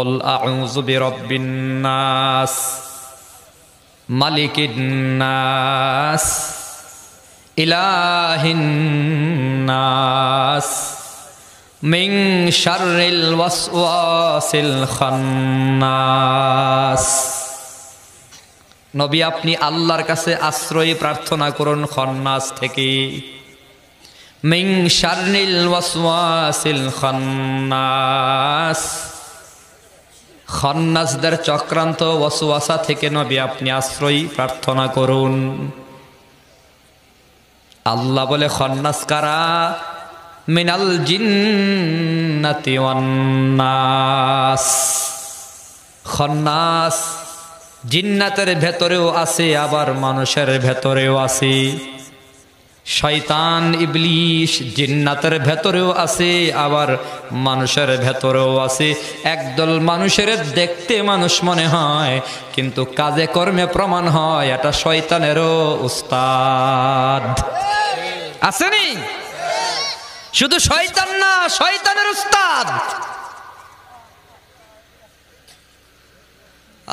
call আউযু বিরাব্বিন নাস ইলাহিন নাস মিং শাররিল ওয়াসওয়াসিল খান্নাস নবী আপনি আল্লাহর কাছে আশ্রয় প্রার্থনা করুন খন্নাস থেকে মিং শারনিল ওয়াসওয়াসিল খন্নাস খন্নাসদের চক্রান্ত ওয়াসুয়াসা থেকে নবী আপনি আশ্রয় প্রার্থনা করুন আল্লাহ বলে খন্নাস কারা মিনাল জিন্নাতি ওয়ান্নাস খন্নাস জিন্নাতের ভেতরেও আছে আবার মানুষের ভেতরেও আছে শয়তান ইবলিশ জিন্নাতের ভেতরেও আছে আবার মানুষের ভেতরেও আছে একদল মানুষের দেখতে মানুষ মনে হয় কিন্তু কাজে কর্মে প্রমাণ হয় এটা শয়তানেরও উস্তাদ আসেনি শুধু শয়তান না শয়তানের উস্তাদ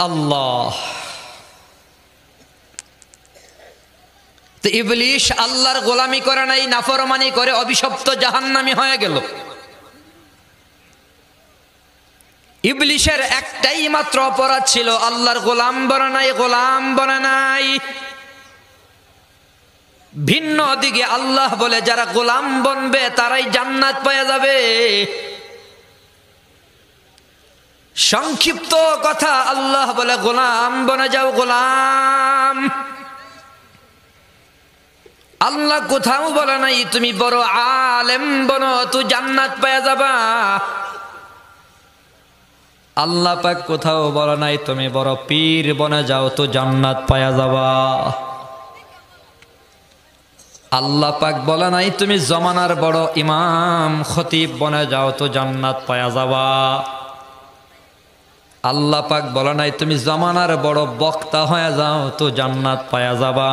আল্লাহ তো ইবলিশ আল্লাহর গোলামি করে নাই নাফরমানি করে অভিশপ্ত জাহান্নামি হয়ে গেল ইবলিশের একটাই মাত্র অপরাধ ছিল আল্লাহর গোলাম বনে নাই গোলাম বনে নাই ভিন্ন দিকে আল্লাহ বলে যারা গোলাম বনবে তারাই জান্নাত পাওয়া যাবে সংক্ষিপ্ত কথা আল্লাহ বলে গোলাম বনে যাও গোলাম আল্লাহ কোথাও বলে নাই তুমি বড় আলেম বন তু জান্নাত পায়া যাবা আল্লাহ পাক কোথাও বলে নাই তুমি বড় পীর বনে যাও তো জান্নাত পায়া যাবা আল্লাহ পাক বলে নাই তুমি জমানার বড় ইমাম খতিব বনে যাও তো জান্নাত পায়া যাবা আল্লাহ পাক বলে নাই তুমি জমানার বড় বক্তা হয়ে যাও তো জান্নাত পায়া যাবা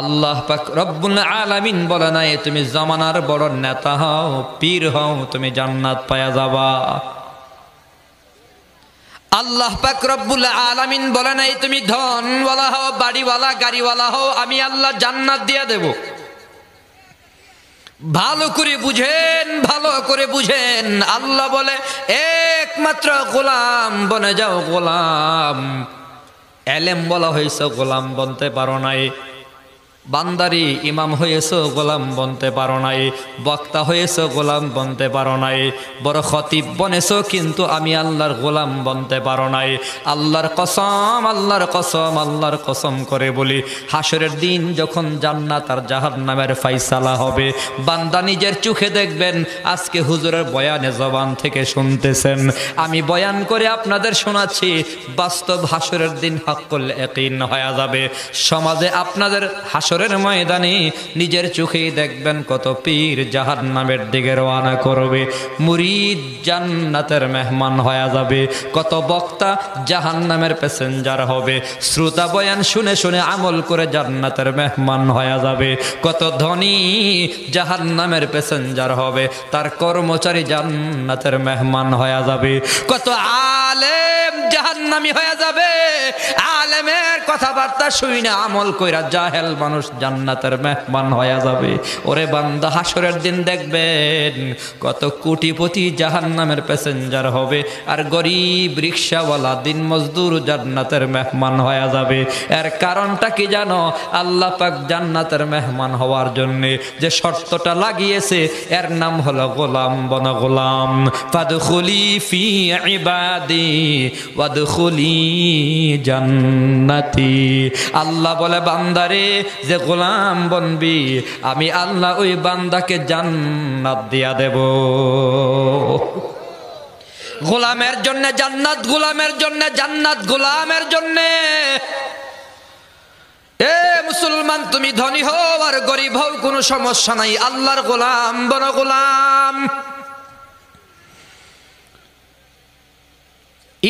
আল্লাহ পাক রব্বুল আলামিন বলে নাই তুমি জামানার বড় নেতা হও পীর হও তুমি জান্নাত পায়া যাবা আল্লাহ পাক রব্বুল আলামিন বলে নাই তুমি ধনওয়ালা হও বাড়িওয়ালা গাড়িওয়ালা হও আমি আল্লাহ জান্নাত দিয়ে দেব ভালো করে বুঝেন ভালো করে বুঝেন আল্লাহ বলে একমাত্র গোলাম বনে যাও গোলাম এলেম বলা হয়েছে গোলাম বনতে পারো নাই বান্দারি ইমাম হয়েছ গোলাম বনতে পারো নাই বক্তা হয়েছ গোলাম বনতে পারো নাই বড় খতিব বনেছ কিন্তু আমি আল্লাহর গোলাম বনতে পারো নাই আল্লাহর কসম আল্লাহর কসম আল্লাহর কসম করে বলি হাসরের দিন যখন জান্নাত আর জাহার নামের ফাইসালা হবে বান্দা নিজের চোখে দেখবেন আজকে হুজুরের বয়ানে জবান থেকে শুনতেছেন আমি বয়ান করে আপনাদের শোনাচ্ছি বাস্তব হাসরের দিন হাক্কল একই হয়ে যাবে সমাজে আপনাদের হাস হাসরের ময়দানে নিজের চোখেই দেখবেন কত পীর জাহান নামের দিকে রওনা করবে মুরিদ জান্নাতের মেহমান হয়ে যাবে কত বক্তা জাহান নামের প্যাসেঞ্জার হবে শ্রোতা বয়ান শুনে শুনে আমল করে জান্নাতের মেহমান হয়ে যাবে কত ধনী জাহান নামের প্যাসেঞ্জার হবে তার কর্মচারী জান্নাতের মেহমান হয়ে যাবে কত আলেম নামি হয়ে যাবে আলেমের কথাবার্তা শুনে আমল কইরা জাহেল মানুষ মানুষ জান্নাতের মেহমান হয়ে যাবে ওরে বান্দা হাসরের দিন দেখবেন কত কোটিপতি জাহান নামের প্যাসেঞ্জার হবে আর গরিব রিক্সাওয়ালা দিন মজদুর জান্নাতের মেহমান হয়ে যাবে এর কারণটা কি জানো আল্লাহ পাক জান্নাতের মেহমান হওয়ার জন্যে যে শর্তটা লাগিয়েছে এর নাম হলো গোলাম বন গোলাম ফাদুখলি ফি ইবাদি ওয়াদুখলি জান্নাতি আল্লাহ বলে বান্দারে যে যে গোলাম বনবি আমি আল্লাহ ওই বান্দাকে জান্নাত দিয়া দেব গোলামের জন্য জান্নাত গোলামের জন্য জান্নাত গোলামের জন্য এ মুসলমান তুমি ধনী হও আর গরিব হও কোনো সমস্যা নাই আল্লাহর গোলাম বন গোলাম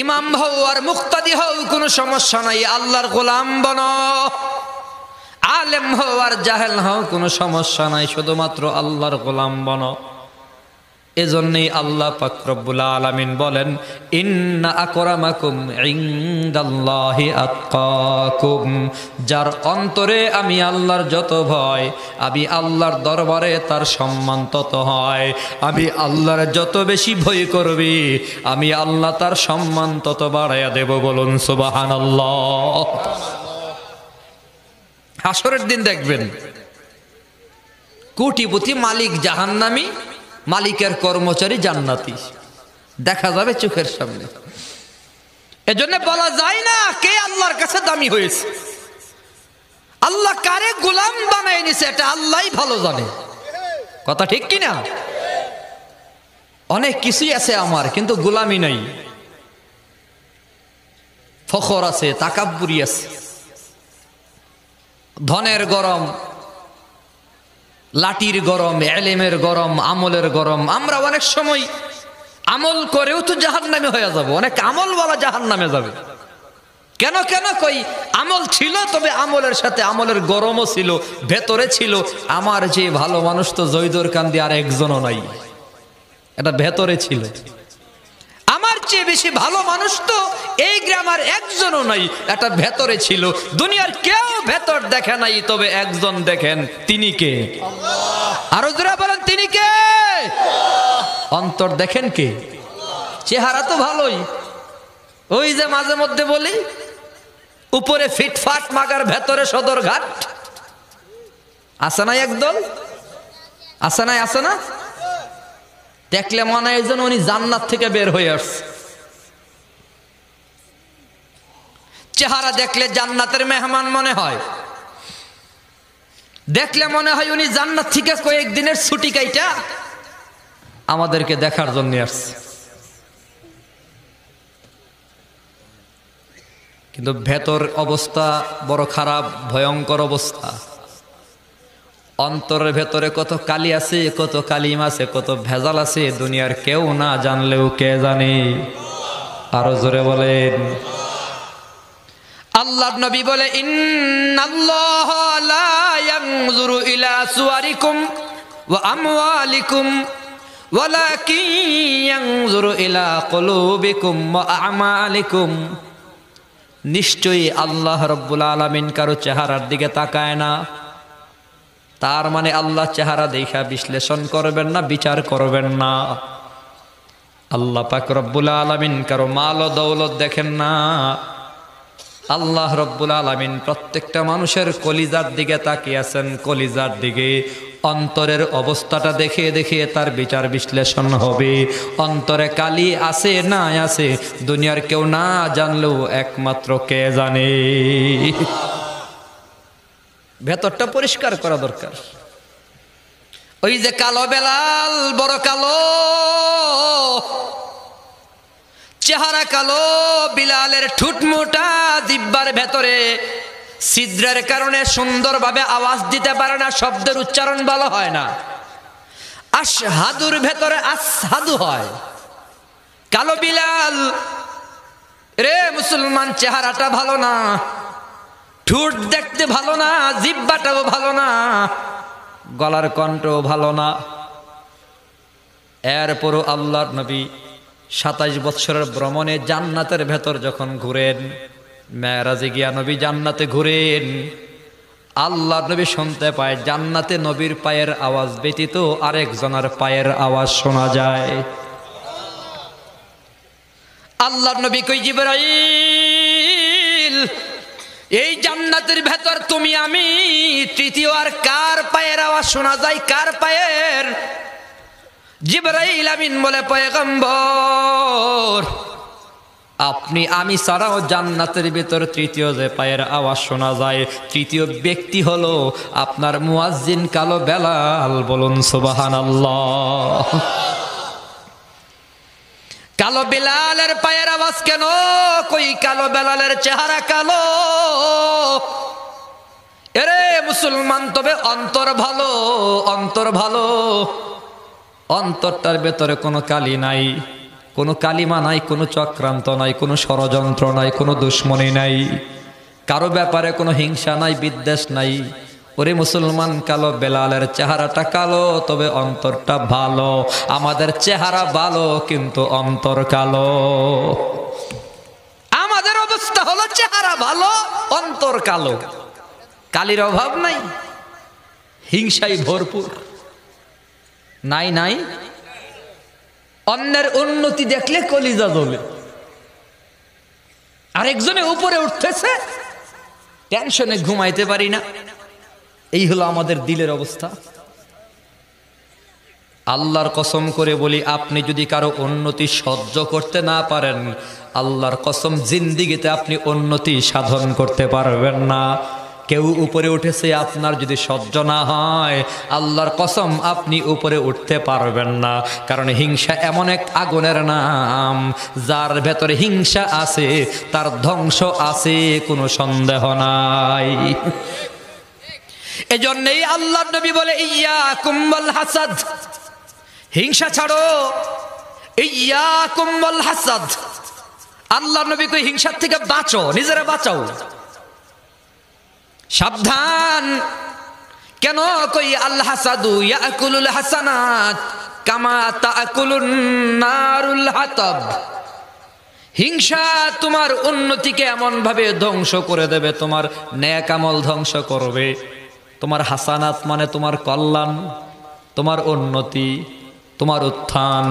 ইমাম হও আর মুক্তাদি হও কোনো সমস্যা নাই আল্লাহর গোলাম বন আলেম হও আর জাহেল হও কোনো সমস্যা নাই শুধুমাত্র আল্লাহর গোলাম বন এজন্যই আল্লাহ পাকরবুল আলমিন বলেন ইন্না যার অন্তরে আমি আল্লাহর যত ভয় আমি আল্লাহর দরবারে তার সম্মান তত হয় আমি আল্লাহর যত বেশি ভয় করবি আমি আল্লাহ তার সম্মান তত বাড়াইয়া দেব বলুন সুবাহান আল্লাহ হাসরের দিন দেখবেন কোটিপতি মালিক জাহান্নামি মালিকের কর্মচারী জান্নাতি দেখা যাবে চোখের সামনে এজন্য বলা যায় না কে আল্লাহর কাছে দামি হয়েছে আল্লাহ কারে গোলাম বানায় নিছে এটা আল্লাহ ভালো জানে কথা ঠিক কিনা অনেক কিছুই আছে আমার কিন্তু গোলামি নাই ফখর আছে তাকাব্বুরি আছে ধনের গরম লাঠির গরম এলেমের গরম আমলের গরম আমরা অনেক সময় আমল করেও তো জাহান নামে হয়ে যাবো অনেক আমল বলা জাহান নামে যাবে কেন কেন কই আমল ছিল তবে আমলের সাথে আমলের গরমও ছিল ভেতরে ছিল আমার যে ভালো মানুষ তো জয়দুর কান্দি আর একজনও নাই এটা ভেতরে ছিল সবচেয়ে বেশি ভালো মানুষ তো এই গ্রামার একজনও নাই এটা ভেতরে ছিল দুনিয়ার কেউ ভেতর দেখে নাই তবে একজন দেখেন তিনি কে আরো জোরা বলেন তিনি কে অন্তর দেখেন কে চেহারা তো ভালোই ওই যে মাঝে মধ্যে বলি উপরে ফিটফাট মাগার ভেতরে সদর ঘাট আসে নাই একদল আসে নাই আসে না দেখলে মনে হয় যেন উনি জান্নাত থেকে বের হয়ে আসছে চেহারা দেখলে জান্নাতের মেহমান মনে হয় দেখলে মনে হয় উনি জান্নাত থেকে কয়েকদিনের ছুটি কাইটা আমাদেরকে দেখার জন্য আসছে কিন্তু ভেতর অবস্থা বড় খারাপ ভয়ঙ্কর অবস্থা অন্তরের ভেতরে কত কালি আছে কত কালিম আছে কত ভেজাল আছে দুনিয়ার কেউ না জানলেও কে জানে আরো জোরে বলেন আল্লাহ নবী বলে ইলা ইলা আমালিকুম নিশ্চয়ই আল্লাহ রব্বুল আলমিন কারো চেহারার দিকে তাকায় না তার মানে আল্লাহ চেহারা দেখা বিশ্লেষণ করবেন না বিচার করবেন না আল্লাহ পাক রব্বুল আলমিন কারো মাল ও দৌলত দেখেন না আল্লাহ রব্বুল আলমিন প্রত্যেকটা মানুষের কলিজার দিকে তাকিয়ে আছেন কলিজার দিকে অন্তরের অবস্থাটা দেখে দেখে তার বিচার বিশ্লেষণ হবে অন্তরে কালি আছে না আছে দুনিয়ার কেউ না জানলেও একমাত্র কে জানে ভেতরটা পরিষ্কার করা দরকার ওই যে কালো বেলাল বড় কালো চেহারা কালো বিলালের ঠুটমোটা দিব্যার ভেতরে সিদ্রের কারণে সুন্দরভাবে আওয়াজ দিতে পারে না শব্দের উচ্চারণ ভালো হয় না হাদুর ভেতরে হাদু হয় কালো বিলাল রে মুসলমান চেহারাটা ভালো না ঠুট দেখতে ভালো না জিব্বাটাও ভালো না গলার কণ্ঠও ভালো না এরপরও আল্লাহর নবী সাতাইশ বৎসরের ভ্রমণে জান্নাতের ভেতর যখন ঘুরেন মেয়েরাজে গিয়া নবী জান্নাতে ঘুরেন আল্লাহ নবী শুনতে পায় জান্নাতে নবীর পায়ের আওয়াজ ব্যতীত আরেকজনের পায়ের আওয়াজ শোনা যায় আল্লাহ নবী কই জিবরাইল এই জান্নাতের ভেতর তুমি আমি তৃতীয় আর কার পায়ের আওয়াজ শোনা যায় কার পায়ের জিব্রাইল আমিন বলে পয়গম্বর আপনি আমি ছাড়াও জান্নাতের ভেতর তৃতীয় যে পায়ের আওয়াজ শোনা যায় তৃতীয় ব্যক্তি হলো আপনার মুয়াজ্জিন কালো বেলাল বলুন সুবাহান কালো বেলালের পায়ের আওয়াজ কেন কই কালো বেলালের চেহারা কালো এরে মুসলমান তবে অন্তর ভালো অন্তর ভালো অন্তরটার ভেতরে কোনো কালি নাই কোনো কালিমা নাই কোনো চক্রান্ত নাই কোনো ষড়যন্ত্র নাই কোনো দুশ্মনী নাই কারো ব্যাপারে কোনো হিংসা নাই বিদ্বেষ নাই ওরে মুসলমান কালো বেলালের চেহারাটা কালো তবে অন্তরটা ভালো আমাদের চেহারা ভালো কিন্তু অন্তর কালো আমাদের অবস্থা হলো চেহারা ভালো অন্তর কালো কালির অভাব নাই হিংসাই ভরপুর নাই নাই অন্যের উন্নতি দেখলে কলিজা জ্বলে আরেকজনে উপরে উঠতেছে টেনশনে ঘুমাইতে পারি না এই হলো আমাদের দিলের অবস্থা আল্লাহর কসম করে বলি আপনি যদি কারো উন্নতি সহ্য করতে না পারেন আল্লাহর কসম জিন্দিগিতে আপনি উন্নতি সাধন করতে পারবেন না কেউ উপরে উঠেছে আপনার যদি সহ্য না হয় আল্লাহর কসম আপনি উপরে উঠতে পারবেন না কারণ হিংসা এমন এক আগুনের নাম যার ভেতরে হিংসা আছে তার ধ্বংস আছে কোনো সন্দেহ নাই এজন্যই আল্লাহ নবী বলে ইয়া কুম্বল হাসাদ হিংসা ছাড়ো ইয়া কুম্বল হাসাদ আল্লাহ নবী কই হিংসার থেকে বাঁচো নিজেরা বাঁচাও সাবধান কেন কই আল্লাহ সাদু ইয়াকুলুল হাসানাত কামা তাকুলুন নারুল হাতাব হিংসা তোমার উন্নতিকে এমনভাবে ধ্বংস করে দেবে তোমার ন্যাক আমল ধ্বংস করবে তোমার হাসানাত মানে তোমার কল্যাণ তোমার উন্নতি তোমার উত্থান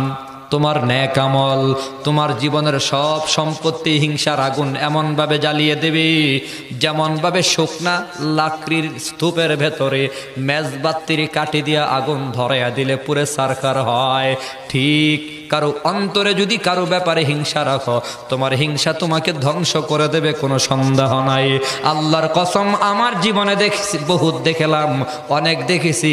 তোমার ন্যাক আমল তোমার জীবনের সব সম্পত্তি হিংসার আগুন এমনভাবে জ্বালিয়ে দেবে যেমনভাবে শুকনা লাকড়ির স্তূপের ভেতরে মেজবাত্তির কাটি দিয়ে আগুন ধরাইয়া দিলে পুরে সারকার হয় ঠিক কারো অন্তরে যদি কারো ব্যাপারে হিংসা রাখো তোমার হিংসা তোমাকে ধ্বংস করে দেবে কোনো সন্দেহ নাই আল্লাহর কসম আমার জীবনে দেখেছি বহুত দেখেলাম অনেক দেখেছি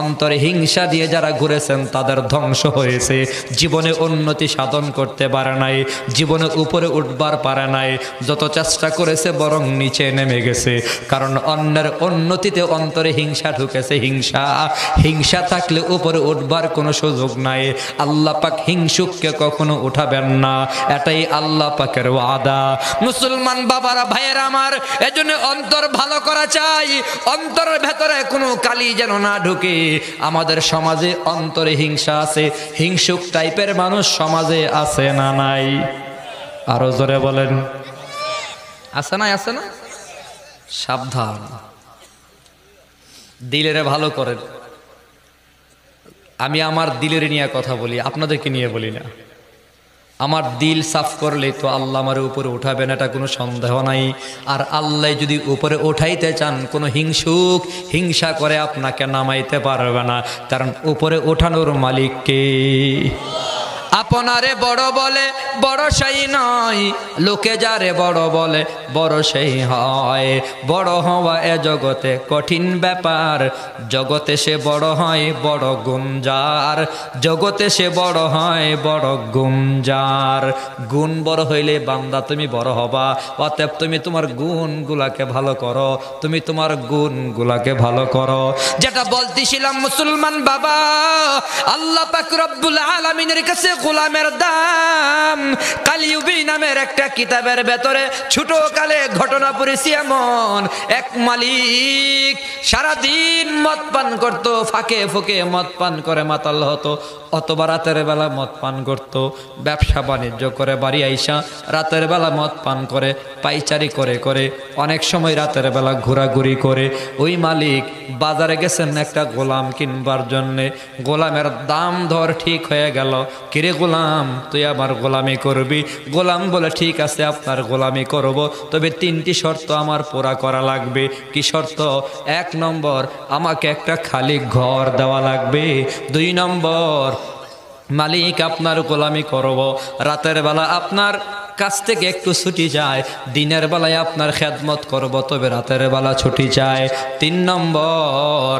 অন্তরে হিংসা দিয়ে যারা ঘুরেছেন তাদের ধ্বংস হয়েছে জীবনে উন্নতি সাধন করতে পারে নাই জীবনে উপরে উঠবার পারে নাই যত চেষ্টা করেছে বরং নিচে নেমে গেছে কারণ অন্যের উন্নতিতে অন্তরে হিংসা ঢুকেছে হিংসা হিংসা থাকলে উপরে উঠবার কোনো সুযোগ নাই আল্লাপাক হিং হিংসুককে কখনো উঠাবেন না এটাই আল্লাহ পাকের ওয়াদা মুসলমান বাবারা ভাইয়ের আমার এজন্য অন্তর ভালো করা চাই অন্তরের ভেতরে কোনো কালি যেন না ঢুকে আমাদের সমাজে অন্তরে হিংসা আছে হিংসুক টাইপের মানুষ সমাজে আছে না নাই আরো জোরে বলেন আছে না আছে না সাবধান দিলেরে ভালো করেন আমি আমার দিলের নিয়ে কথা বলি আপনাদেরকে নিয়ে বলি না আমার দিল সাফ করলে তো আল্লাহ আমার উপরে উঠাবেন এটা কোনো সন্দেহ নাই আর আল্লাহ যদি উপরে উঠাইতে চান কোনো হিংসুক হিংসা করে আপনাকে নামাইতে পারবে না কারণ উপরে ওঠানোর মালিককে আপনারে বড় বলে বড় সেই নয় লোকে যারে বড় বলে বড় সেই হয় বড় হওয়া এ জগতে কঠিন ব্যাপার জগতে সে বড় হয় বড় গুঞ্জার জগতে সে বড় হয় বড় গুঞ্জার গুণ বড় হইলে বান্দা তুমি বড় হবা অতএব তুমি তোমার গুণগুলাকে ভালো করো তুমি তোমার গুণগুলাকে ভালো করো যেটা বলতেছিলাম মুসলমান বাবা আল্লাহ পাক রব্বুল আলামিনের কাছে গোলামের দাম কালিউবি নামের একটা কিতাবের ভেতরে ছোট কালে ঘটনা পড়েছি এমন এক মালিক সারাদিন মদ পান করতো ফাঁকে ফুকে মদ পান করে মাতাল হতো অথবা রাতের বেলা মদ পান করত ব্যবসা বাণিজ্য করে বাড়ি আইসা রাতের বেলা মদ পান করে পাইচারি করে করে অনেক সময় রাতের বেলা ঘোরাঘুরি করে ওই মালিক বাজারে গেছেন একটা গোলাম কিনবার জন্যে গোলামের দাম ধর ঠিক হয়ে গেল কিরে গোলাম তুই আমার গোলামি করবি গোলাম বলে ঠিক আছে আপনার গোলামি করব তবে তিনটি শর্ত আমার পোড়া করা লাগবে কি শর্ত এক নম্বর আমাকে একটা খালি ঘর দেওয়া লাগবে দুই নম্বর মালিক আপনার গোলামি করব রাতের বেলা আপনার কাছ থেকে একটু ছুটি যায় দিনের বেলায় আপনার খেদমত করব তবে রাতের বেলা ছুটি যায় তিন নম্বর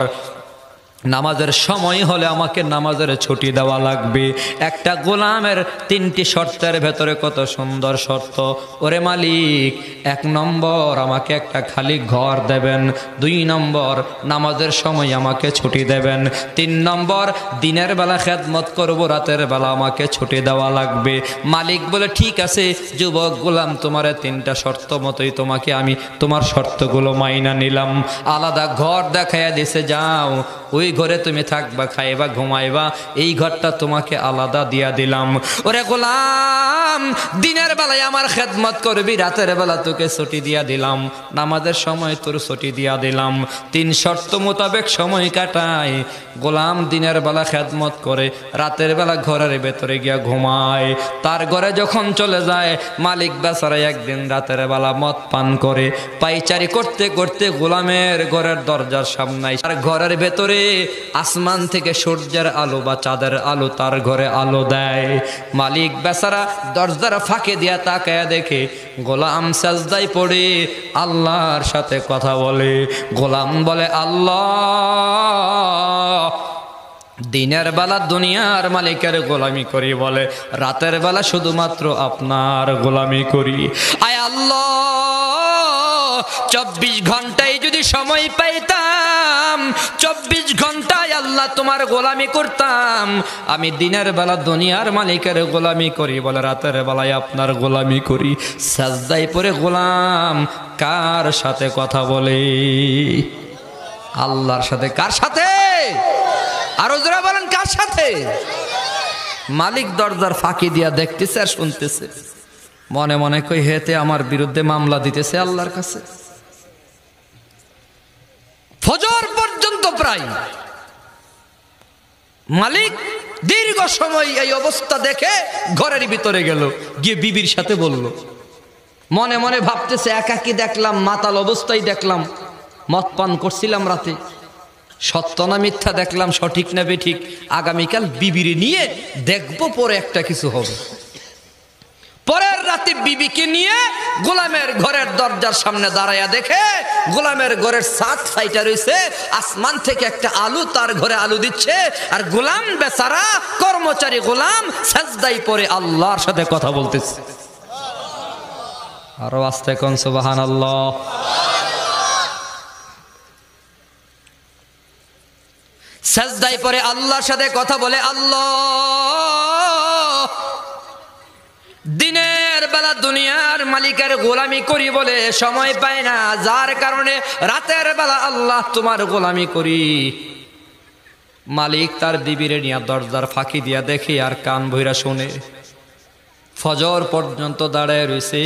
নামাজের সময় হলে আমাকে নামাজের ছুটি দেওয়া লাগবে একটা গোলামের তিনটি শর্তের ভেতরে কত সুন্দর শর্ত ওরে মালিক এক নম্বর আমাকে একটা খালি ঘর দেবেন দুই নম্বর নামাজের সময় আমাকে ছুটি দেবেন তিন নম্বর দিনের বেলা খেদমত করবো রাতের বেলা আমাকে ছুটি দেওয়া লাগবে মালিক বলে ঠিক আছে যুবক গোলাম তোমার তিনটা শর্ত মতোই তোমাকে আমি তোমার শর্তগুলো মাইনা নিলাম আলাদা ঘর দেখাইয়া দিছে যাও ওই ওই ঘরে তুমি থাকবা খাইবা ঘুমাইবা এই ঘরটা তোমাকে আলাদা দিয়া দিলাম ওরে গোলাম দিনের বেলায় আমার খেদমত করবি রাতের বেলা তোকে ছুটি দিয়া দিলাম নামাজের সময় তোর ছুটি দিয়া দিলাম তিন শর্ত মোতাবেক সময় কাটায় গোলাম দিনের বেলা খেদমত করে রাতের বেলা ঘরের ভেতরে গিয়া ঘুমায় তার ঘরে যখন চলে যায় মালিক বেচারা একদিন রাতের বেলা মদ পান করে পাইচারি করতে করতে গোলামের ঘরের দরজার সামনে তার ঘরের ভেতরে আসমান থেকে সূর্যের আলো বা চাঁদের আলো তার ঘরে আলো দেয় মালিক বেচারা দরজার ফাঁকে দিয়া তাকায় দেখে গোলাম সাজদাই পড়ে আল্লাহর সাথে কথা বলে গোলাম বলে আল্লাহ দিনের বেলা দুনিয়ার মালিকের গোলামি করি বলে রাতের বেলা শুধুমাত্র আপনার গোলামি করি আয় আল্লাহ চব্বিশ ঘন্টায় যদি সময় পাইতাম চব্বিশ ঘন্টা আল্লাহ তোমার গোলামি করতাম আমি দিনের বেলা দুনিয়ার মালিকের গোলামি করি বলে রাতের বেলায় আপনার গোলামি করি সাজদাই পরে গোলাম কার সাথে কথা বলে আল্লাহর সাথে কার সাথে আরো যারা বলেন কার সাথে মালিক দরজার ফাঁকি দিয়া দেখতেছে আর শুনতেছে মনে মনে কই হেতে আমার বিরুদ্ধে মামলা দিতেছে আল্লাহর কাছে ফজর পর্যন্ত প্রায় মালিক দীর্ঘ সময় এই অবস্থা দেখে ঘরের ভিতরে গেল গিয়ে বিবির সাথে বলল মনে মনে ভাবতেছে একাকি দেখলাম মাতাল অবস্থায় দেখলাম মদ পান করছিলাম রাতে সত্য না মিথ্যা দেখলাম সঠিক না ঠিক আগামীকাল বিবির নিয়ে দেখব পরে একটা কিছু হবে পরের রাতে বিবিকে নিয়ে গোলামের ঘরের দরজার সামনে দাঁড়াইয়া দেখে গোলামের ঘরের সাত ফাইটা রয়েছে আসমান থেকে একটা আলু তার ঘরে আলু দিচ্ছে আর গোলাম বেচারা কর্মচারী গোলাম সাজদাই পরে আল্লাহর সাথে কথা বলতেছে আরো আস্তে কন সুবাহান আল্লাহ সাজদাই পরে আল্লাহর সাথে কথা বলে আল্লাহ সারা দুনিয়ার মালিকের গোলামি করি বলে সময় পায় না যার কারণে রাতের বেলা আল্লাহ তোমার গোলামি করি মালিক তার দিবিরে নিয়ে দরজার ফাঁকি দিয়া দেখি আর কান ভৈরা শুনে ফজর পর্যন্ত দাঁড়ায় রয়েছে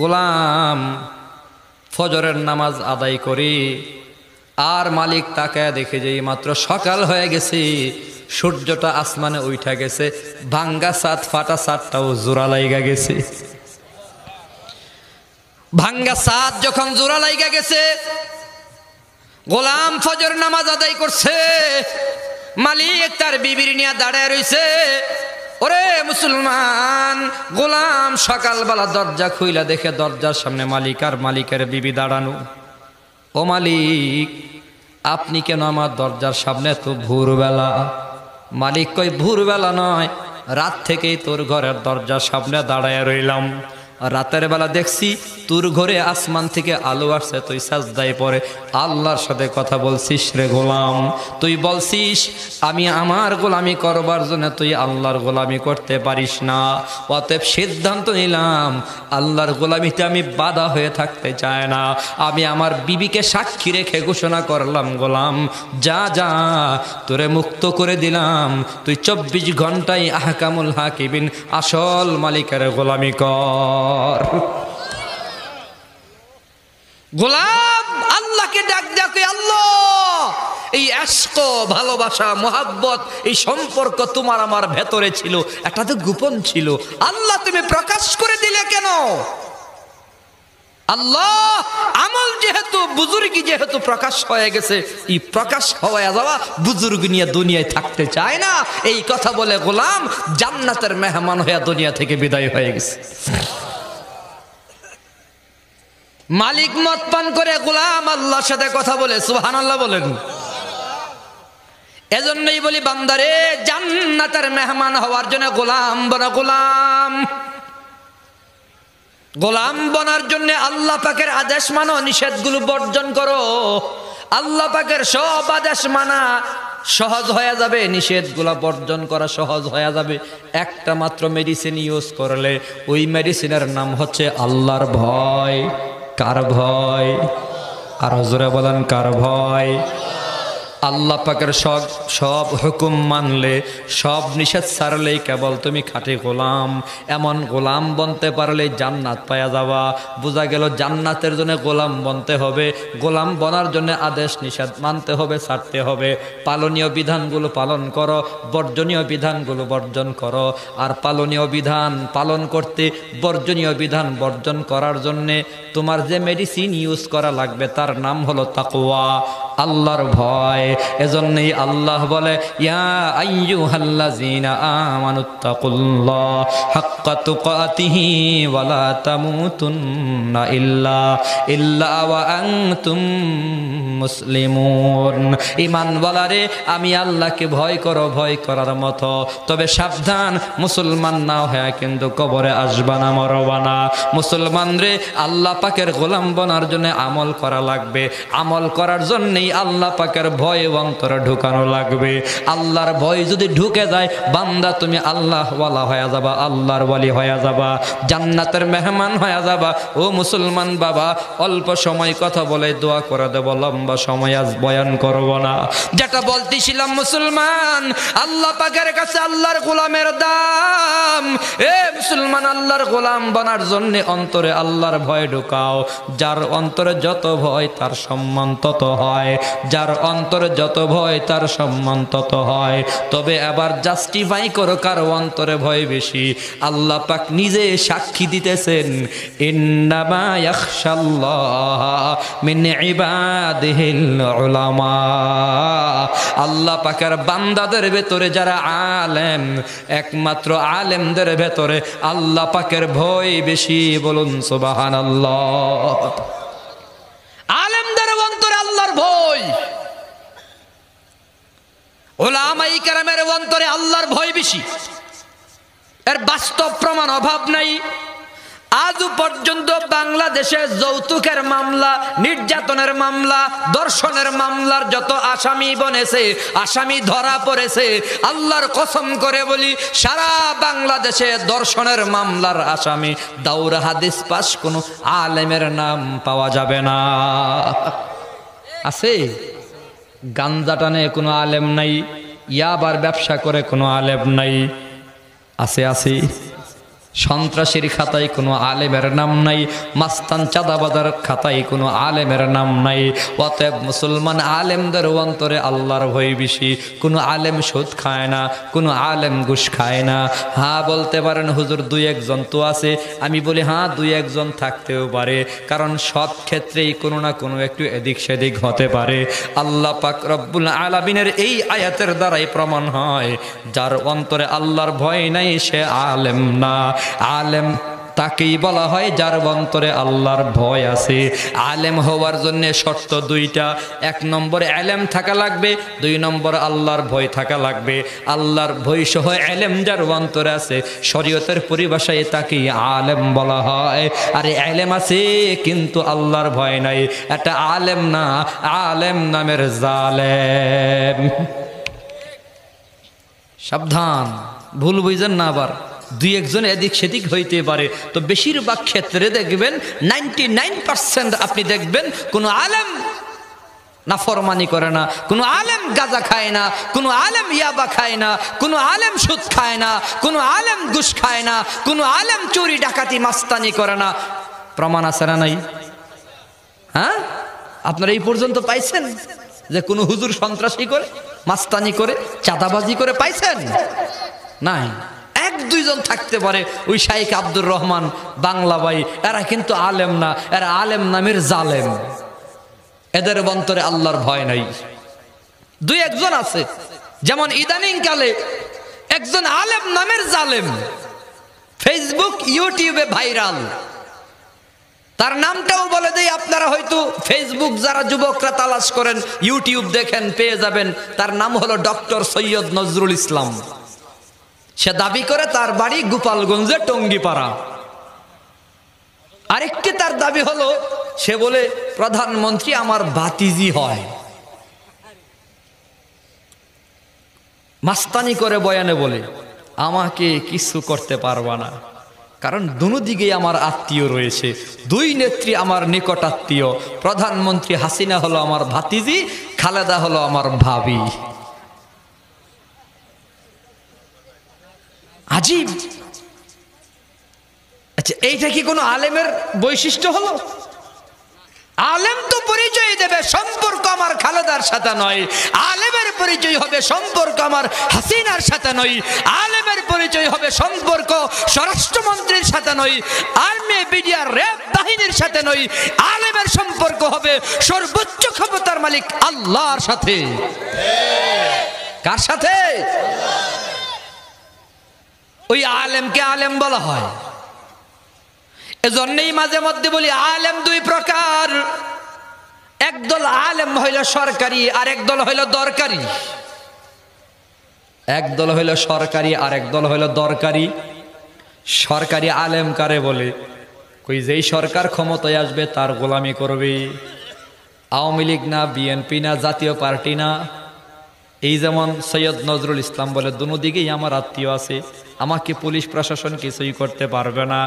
গোলাম ফজরের নামাজ আদায় করি আর মালিক তাকে দেখে যে মাত্র সকাল হয়ে গেছে সূর্যটা আসমানে উঠা গেছে ভাঙ্গা সাত ফাটা সাতটাও জোড়া লাইগা গেছে ভাঙ্গা সাত যখন জোড়া লাইগা গেছে গোলাম ফজর নামাজ আদায় করছে মালিক তার বিবির নিয়ে দাঁড়ায় রয়েছে ওরে মুসলমান গোলাম সকালবেলা দরজা খুইলা দেখে দরজার সামনে মালিক আর মালিকের বিবি দাঁড়ানো ও মালিক আপনি কেন আমার দরজার সামনে তো ভোরবেলা মালিক কই ভোরবেলা নয় রাত থেকেই তোর ঘরের দরজার সামনে দাঁড়ায় রইলাম রাতের বেলা দেখছি তোর ঘরে আসমান থেকে আলো আসছে তুই সাজদায় পরে আল্লাহর সাথে কথা বলছিস রে গোলাম তুই বলছিস আমি আমার গোলামি করবার জন্য তুই আল্লাহর গোলামি করতে পারিস না অতএব সিদ্ধান্ত নিলাম আল্লাহর গোলামিতে আমি বাধা হয়ে থাকতে চায় না আমি আমার বিবিকে সাক্ষী রেখে ঘোষণা করলাম গোলাম যা যা তোরে মুক্ত করে দিলাম তুই চব্বিশ ঘন্টায় আহকামুল হাকিবিন আসল মালিকের গোলামি কর ঘর গোলাম আল্লাহকে ডাক ডাক আল্লাহ এই আশক ভালোবাসা মোহাব্বত এই সম্পর্ক তোমার আমার ভেতরে ছিল এটা তো গোপন ছিল আল্লাহ তুমি প্রকাশ করে দিলে কেন আল্লাহ আমল যেহেতু বুজুর্গি যেহেতু প্রকাশ হয়ে গেছে এই প্রকাশ হওয়া যাওয়া বুজুর্গ নিয়ে দুনিয়ায় থাকতে চায় না এই কথা বলে গোলাম জান্নাতের মেহমান হয়ে দুনিয়া থেকে বিদায় হয়ে গেছে মালিক মত পান করে গোলাম আল্লাহর সাথে কথা বলে সুহান আল্লাহ বলেন এজন্যই বলি বান্দারে জান্নাতের মেহমান হওয়ার জন্য গোলাম বনা গোলাম গোলাম বনার জন্য আল্লাহ পাকের আদেশ মানো নিষেধগুলো বর্জন করো আল্লাহ পাকের সব আদেশ মানা সহজ হয়ে যাবে গুলা বর্জন করা সহজ হয়ে যাবে একটা মাত্র মেডিসিন ইউজ করলে ওই মেডিসিনের নাম হচ্ছে আল্লাহর ভয় কার ভয় আর হজরে বলেন কার ভয় আল্লাহ পাকের সব সব হুকুম মানলে সব নিষেধ ছাড়লেই কেবল তুমি খাঁটি গোলাম এমন গোলাম বনতে পারলে জান্নাত পায়া যাওয়া বোঝা গেল জান্নাতের জন্য গোলাম বনতে হবে গোলাম বনার জন্য আদেশ নিষেধ মানতে হবে ছাড়তে হবে পালনীয় বিধানগুলো পালন করো বর্জনীয় বিধানগুলো বর্জন করো আর পালনীয় বিধান পালন করতে বর্জনীয় বিধান বর্জন করার জন্যে তোমার যে মেডিসিন ইউজ করা লাগবে তার নাম হলো তাকোয়া আল্লাহর ভয় এজন্যই আল্লাহ বলে ইয়া আমি আল্লাহকে ভয় করো ভয় করার মতো তবে সাবধান মুসলমান না হয়ে কিন্তু কবরে আসবানা মরবানা মুসলমান রে আল্লাহ পাকের গোলাম বনার জন্য আমল করা লাগবে আমল করার জন্যই আল্লাহ পাকের ভয় অন্তরে ঢুকানো লাগবে আল্লাহর ভয় যদি ঢুকে যায় বান্দা তুমি আল্লাহ ওয়ালা হয়ে যাবা আল্লাহর ওয়ালি হয়ে যাবা জান্নাতের মেহমান হয়ে যাবা ও মুসলমান বাবা অল্প সময় কথা বলে দোয়া করে দেব লম্বা সময় আজ বয়ান করব না যেটা বলতেছিলাম মুসলমান আল্লাহ পাকের কাছে আল্লাহর গোলামের দাম এ মুসলমান আল্লাহর গোলাম বানার জন্য অন্তরে আল্লাহর ভয় ঢুকাও যার অন্তরে যত ভয় তার সম্মান তত হয় হয় যার অন্তরে যত ভয় তার সম্মান তত হয় তবে আবার জাস্টিফাই করো কার অন্তরে ভয় বেশি আল্লাহ পাক নিজে সাক্ষী দিতেছেন আল্লাহ পাকের বান্দাদের ভেতরে যারা আলেম একমাত্র আলেমদের ভেতরে আল্লাহ পাকের ভয় বেশি বলুন সোবাহান আলেমদের ভয় ওলামাই কারামের অন্তরে আল্লাহর ভয় বেশি এর বাস্তব প্রমাণ অভাব নাই আজও পর্যন্ত বাংলাদেশে যৌতুকের মামলা নির্যাতনের মামলা দর্শনের মামলার যত আসামি বনেছে আসামি ধরা পড়েছে আল্লাহর কসম করে বলি সারা বাংলাদেশে দর্শনের মামলার আসামি দাউরা হাদিস পাস কোনো আলেমের নাম পাওয়া যাবে না আছে গাঞ্জা টানে কোনো আলেম নাই ইয়াবার ব্যবসা করে কোনো আলেম নাই আছে আছে সন্ত্রাসীর খাতায় কোনো আলেমের নাম নাই মাস্তান চাঁদাবাজার খাতায় কোনো আলেমের নাম নাই অতএব মুসলমান আলেমদের অন্তরে আল্লাহর ভয় বেশি কোনো আলেম সুদ খায় না কোনো আলেম ঘুষ খায় না হ্যাঁ বলতে পারেন হুজুর দুই একজন তো আছে আমি বলি হ্যাঁ দুই একজন থাকতেও পারে কারণ সব ক্ষেত্রেই কোনো না কোনো একটু এদিক সেদিক হতে পারে আল্লাহ পাক রব্বুল আলামিনের এই আয়াতের দ্বারাই প্রমাণ হয় যার অন্তরে আল্লাহর ভয় নাই সে আলেম না আলেম তাকেই বলা হয় যার অন্তরে আল্লাহর ভয় আছে আলেম হওয়ার জন্য শর্ত দুইটা এক নম্বরে আলেম থাকা লাগবে দুই নম্বর আল্লাহর ভয় থাকা লাগবে আল্লাহর ভয় সহ আলেম যার অন্তরে আছে শরীয়তের পরিভাষায় তাকে আলেম বলা হয় আর আলেম আছে কিন্তু আল্লাহর ভয় নাই এটা আলেম না আলেম নামের জালেম সাবধান ভুল বুঝেন না আবার দুই একজন এদিক সেদিক হইতে পারে তো বেশিরভাগ ক্ষেত্রে দেখবেন নাইনটি আপনি দেখবেন কোনো আলেম না ফরমানি করে না কোনো আলেম গাজা খায় না কোনো আলেম ইয়াবা খায় না কোনো আলেম সুদ খায় না কোনো আলেম ঘুষ খায় না কোনো আলেম চুরি ডাকাতি মাস্তানি করে না প্রমাণ আছে না নাই হ্যাঁ আপনারা এই পর্যন্ত পাইছেন যে কোনো হুজুর সন্ত্রাসী করে মাস্তানি করে চাঁদাবাজি করে পাইছেন নাই দুইজন থাকতে পারে ওই শাইখ আব্দুর রহমান বাংলা ভাই এরা কিন্তু আলেম না এরা আলেম নামের জালেম এদের অন্তরে আল্লাহর ভয় নাই দুই একজন আছে যেমন ইদানিংকালে একজন আলেম নামের জালেম ফেসবুক ইউটিউবে ভাইরাল তার নামটাও বলে দেই আপনারা হয়তো ফেসবুক যারা যুবকরা তালাশ করেন ইউটিউব দেখেন পেয়ে যাবেন তার নাম হলো ডক্টর সৈয়দ নজরুল ইসলাম সে দাবি করে তার বাড়ি গোপালগঞ্জে টঙ্গিপাড়া আরেকটি তার দাবি হলো সে বলে প্রধানমন্ত্রী আমার বাতিজি হয় মাস্তানি করে বয়ানে বলে আমাকে কিছু করতে পারবা না কারণ দুদিকে আমার আত্মীয় রয়েছে দুই নেত্রী আমার নিকট আত্মীয় প্রধানমন্ত্রী হাসিনা হলো আমার ভাতিজি খালেদা হলো আমার ভাবি আজিব আচ্ছা এইটা কি কোনো আলেমের বৈশিষ্ট্য হলো আলেম তো পরিচয় দেবে সম্পর্ক আমার খালেদার সাথে নয় আলেমের পরিচয় হবে সম্পর্ক আমার হাসিনার সাথে নয় আলেমের পরিচয় হবে সম্পর্ক স্বরাষ্ট্রমন্ত্রীর সাথে নয় আর্মি বিডিয়ার র্যাব বাহিনীর সাথে নয় আলেমের সম্পর্ক হবে সর্বোচ্চ ক্ষমতার মালিক আল্লাহর সাথে কার সাথে ওই আলেমকে আলেম বলা হয় এজন্যই মাঝে মধ্যে বলি আলেম দুই প্রকার একদল আলেম হইল সরকারি আর একদল হইল দরকারি একদল হইল সরকারি আর একদল হইল দরকারি সরকারি আলেম কারে বলে কই যেই সরকার ক্ষমতায় আসবে তার গোলামি করবে আওয়ামী লীগ না বিএনপি না জাতীয় পার্টি না এই যেমন সৈয়দ নজরুল ইসলাম বলে দুদিকেই আমার আত্মীয় আছে আমাকে পুলিশ প্রশাসন কিছুই করতে পারবে না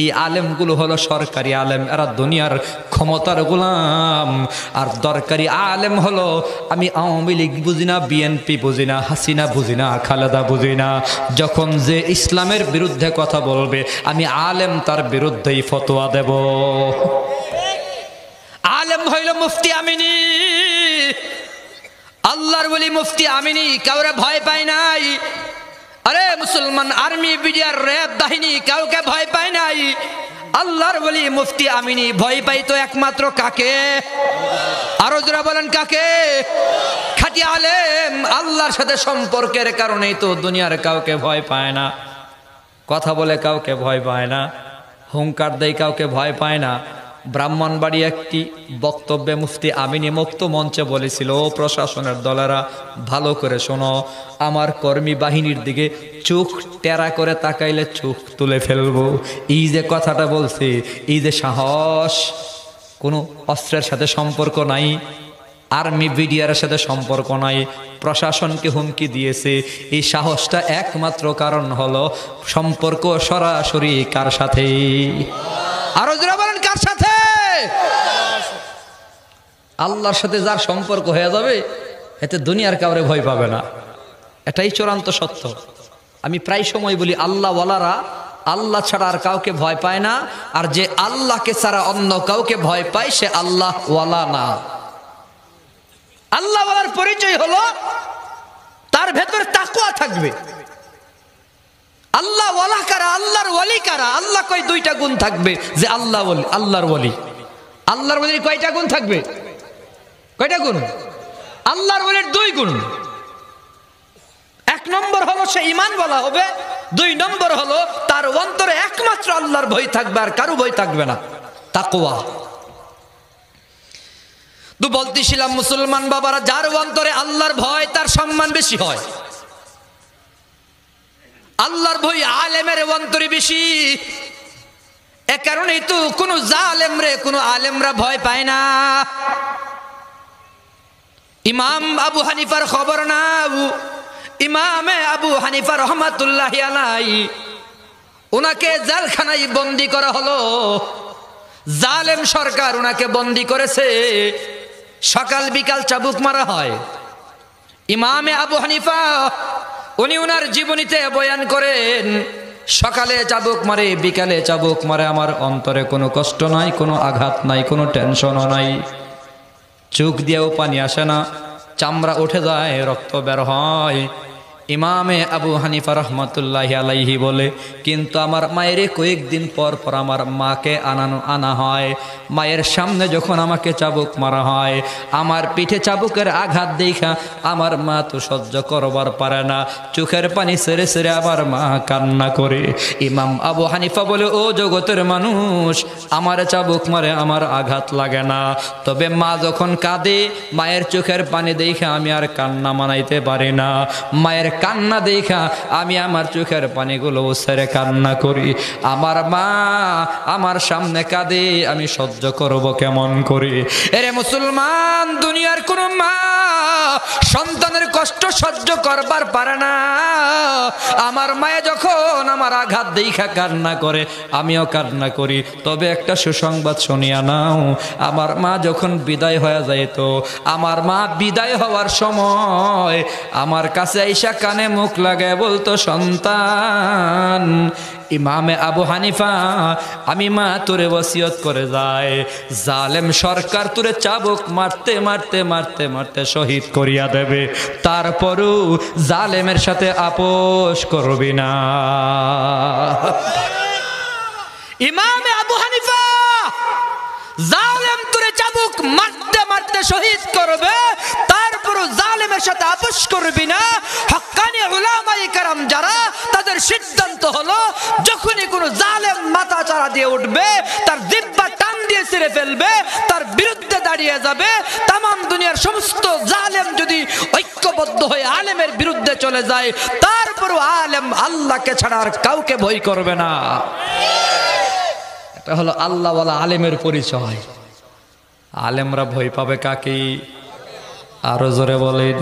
এই আলেমগুলো হলো সরকারি আলেম এরা দুনিয়ার ক্ষমতার গোলাম আর দরকারি আলেম হলো আমি আওয়ামী লীগ বুঝি না বিএনপি বুঝি না হাসিনা বুঝি না খালেদা বুঝি না যখন যে ইসলামের বিরুদ্ধে কথা বলবে আমি আলেম তার বিরুদ্ধেই ফতোয়া দেব আলেম হইল মুফতি আমিনী আল্লাহর বলি মুফতি আমিনি কাউরে ভয় পাই নাই আরে মুসলমান আর্মি বিডিআর র্যাব দাহিনী কাউকে ভয় পাই নাই আল্লাহর বলি মুফতি আমিনি ভয় পাই তো একমাত্র কাকে আরো জোরা বলেন কাকে খাটি আলেম আল্লাহর সাথে সম্পর্কের কারণেই তো দুনিয়ার কাউকে ভয় পায় না কথা বলে কাউকে ভয় পায় না হুঙ্কার দেয় কাউকে ভয় পায় না ব্রাহ্মণবাড়ি একটি বক্তব্যে মুফতি আমিনী মুক্ত মঞ্চে বলেছিল প্রশাসনের দলারা ভালো করে শোনো আমার কর্মী বাহিনীর দিকে চোখ টেরা করে তাকাইলে চোখ তুলে ফেলবো এই যে কথাটা বলছে এই যে সাহস কোনো অস্ত্রের সাথে সম্পর্ক নাই আর্মি বিডিআর সাথে সম্পর্ক নাই প্রশাসনকে হুমকি দিয়েছে এই সাহসটা একমাত্র কারণ হলো সম্পর্ক সরাসরি কার সাথে আরো আল্লাহর সাথে যার সম্পর্ক হয়ে যাবে এতে দুনিয়ার কাউরে ভয় পাবে না এটাই চূড়ান্ত সত্য আমি প্রায় সময় বলি আল্লাহ ওয়ালারা আল্লাহ ছাড়া আর কাউকে ভয় পায় না আর যে আল্লাহকে ছাড়া অন্য কাউকে ভয় পায় সে আল্লাহ ওয়ালা না আল্লাহ ওয়ালার পরিচয় হলো তার ভেতরে তাকুয়া থাকবে আল্লাহ ওয়ালা কারা আল্লাহর ওয়ালি কারা আল্লাহ কয় দুইটা গুণ থাকবে যে আল্লাহ আল্লাহর ওয়ালি আল্লাহর ওয়ালির কয়টা গুণ থাকবে কয়টা গুণ আল্লাহর বলের দুই গুণ এক নম্বর হলো সে ইমান বলা হবে দুই নম্বর হলো তার অন্তরে একমাত্র আল্লাহর ভয় থাকবে আর কারো ভয় থাকবে না তাকোয়া তো বলতেছিলাম মুসলমান বাবারা যার অন্তরে আল্লাহর ভয় তার সম্মান বেশি হয় আল্লাহর ভয় আলেমের অন্তরে বেশি এ কারণেই তো কোনো জালেমরে রে কোনো আলেমরা ভয় পায় না ইমাম আবু হানিফার খবর নাও ইমামে আবু হানিফা রহমাতুল্লাহ আলাই ওনাকে জালখানায় বন্দি করা হলো জালেম সরকার ওনাকে বন্দি করেছে সকাল বিকাল চাবুক মারা হয় ইমামে আবু হানিফা উনি ওনার জীবনীতে বয়ান করেন সকালে চাবুক মারে বিকালে চাবুক মারে আমার অন্তরে কোনো কষ্ট নাই কোনো আঘাত নাই কোনো টেনশনও নাই চোখ দিয়েও পানি আসে না চামড়া উঠে যায় রক্ত বের হয় ইমামে আবু হানিফা রহমতুল্লাহ আলাইহি বলে কিন্তু আমার মায়ের কয়েকদিন পর পর আমার মাকে আনানো আনা হয় মায়ের সামনে যখন আমাকে চাবুক মারা হয় আমার পিঠে চাবুকের আঘাত দেখা আমার মা তো সহ্য করবার পারে না চোখের পানি সেরে সেরে আমার মা কান্না করে ইমাম আবু হানিফা বলে ও জগতের মানুষ আমার চাবুক মারে আমার আঘাত লাগে না তবে মা যখন কাঁদে মায়ের চোখের পানি দেখে আমি আর কান্না মানাইতে পারি না মায়ের কান্না দেখা আমি আমার চোখের পানিগুলো ছেড়ে কান্না করি আমার মা আমার সামনে কাঁদে আমি সহ্য করব কেমন করে এরে মুসলমান দুনিয়ার কোন মা সন্তানের কষ্ট সহ্য করবার পারে না আমার মায়ে যখন আমার আঘাত দেখা কান্না করে আমিও কান্না করি তবে একটা সুসংবাদ শুনিয়া নাও আমার মা যখন বিদায় হয়ে যায় তো আমার মা বিদায় হওয়ার সময় আমার কাছে আইসা কানে মুখ লাগে বলতো সন্তান ইমামে আবু হানিফা আমি মা তোরে ওসিয়ত করে যায় জালেম সরকার তোরে চাবুক মারতে মারতে মারতে মারতে শহীদ করিয়া দেবে তারপরও জালেমের সাথে আপোষ করবি না ইমামে আবু হানিফা জালেম তোরে চাবুক মারতে মারতে শহীদ করবে তার জালেমের সাথে আপোষ করবি না হকানি উলামাই কারাম যারা তাদের সিদ্ধান্ত হলো যখনই কোনো জালেম মাথা চারা দিয়ে উঠবে তার দিব্যা টান দিয়ে ছিঁড়ে ফেলবে তার বিরুদ্ধে দাঁড়িয়ে যাবে তামাম দুনিয়ার সমস্ত জালেম যদি ঐক্যবদ্ধ হয়ে আলেমের বিরুদ্ধে চলে যায় তারপরও আলেম আল্লাহকে ছাড়া আর কাউকে ভয় করবে না এটা হলো আল্লাহওয়ালা আলেমের পরিচয় আলেমরা ভয় পাবে কাকে আরো জোরে বলেন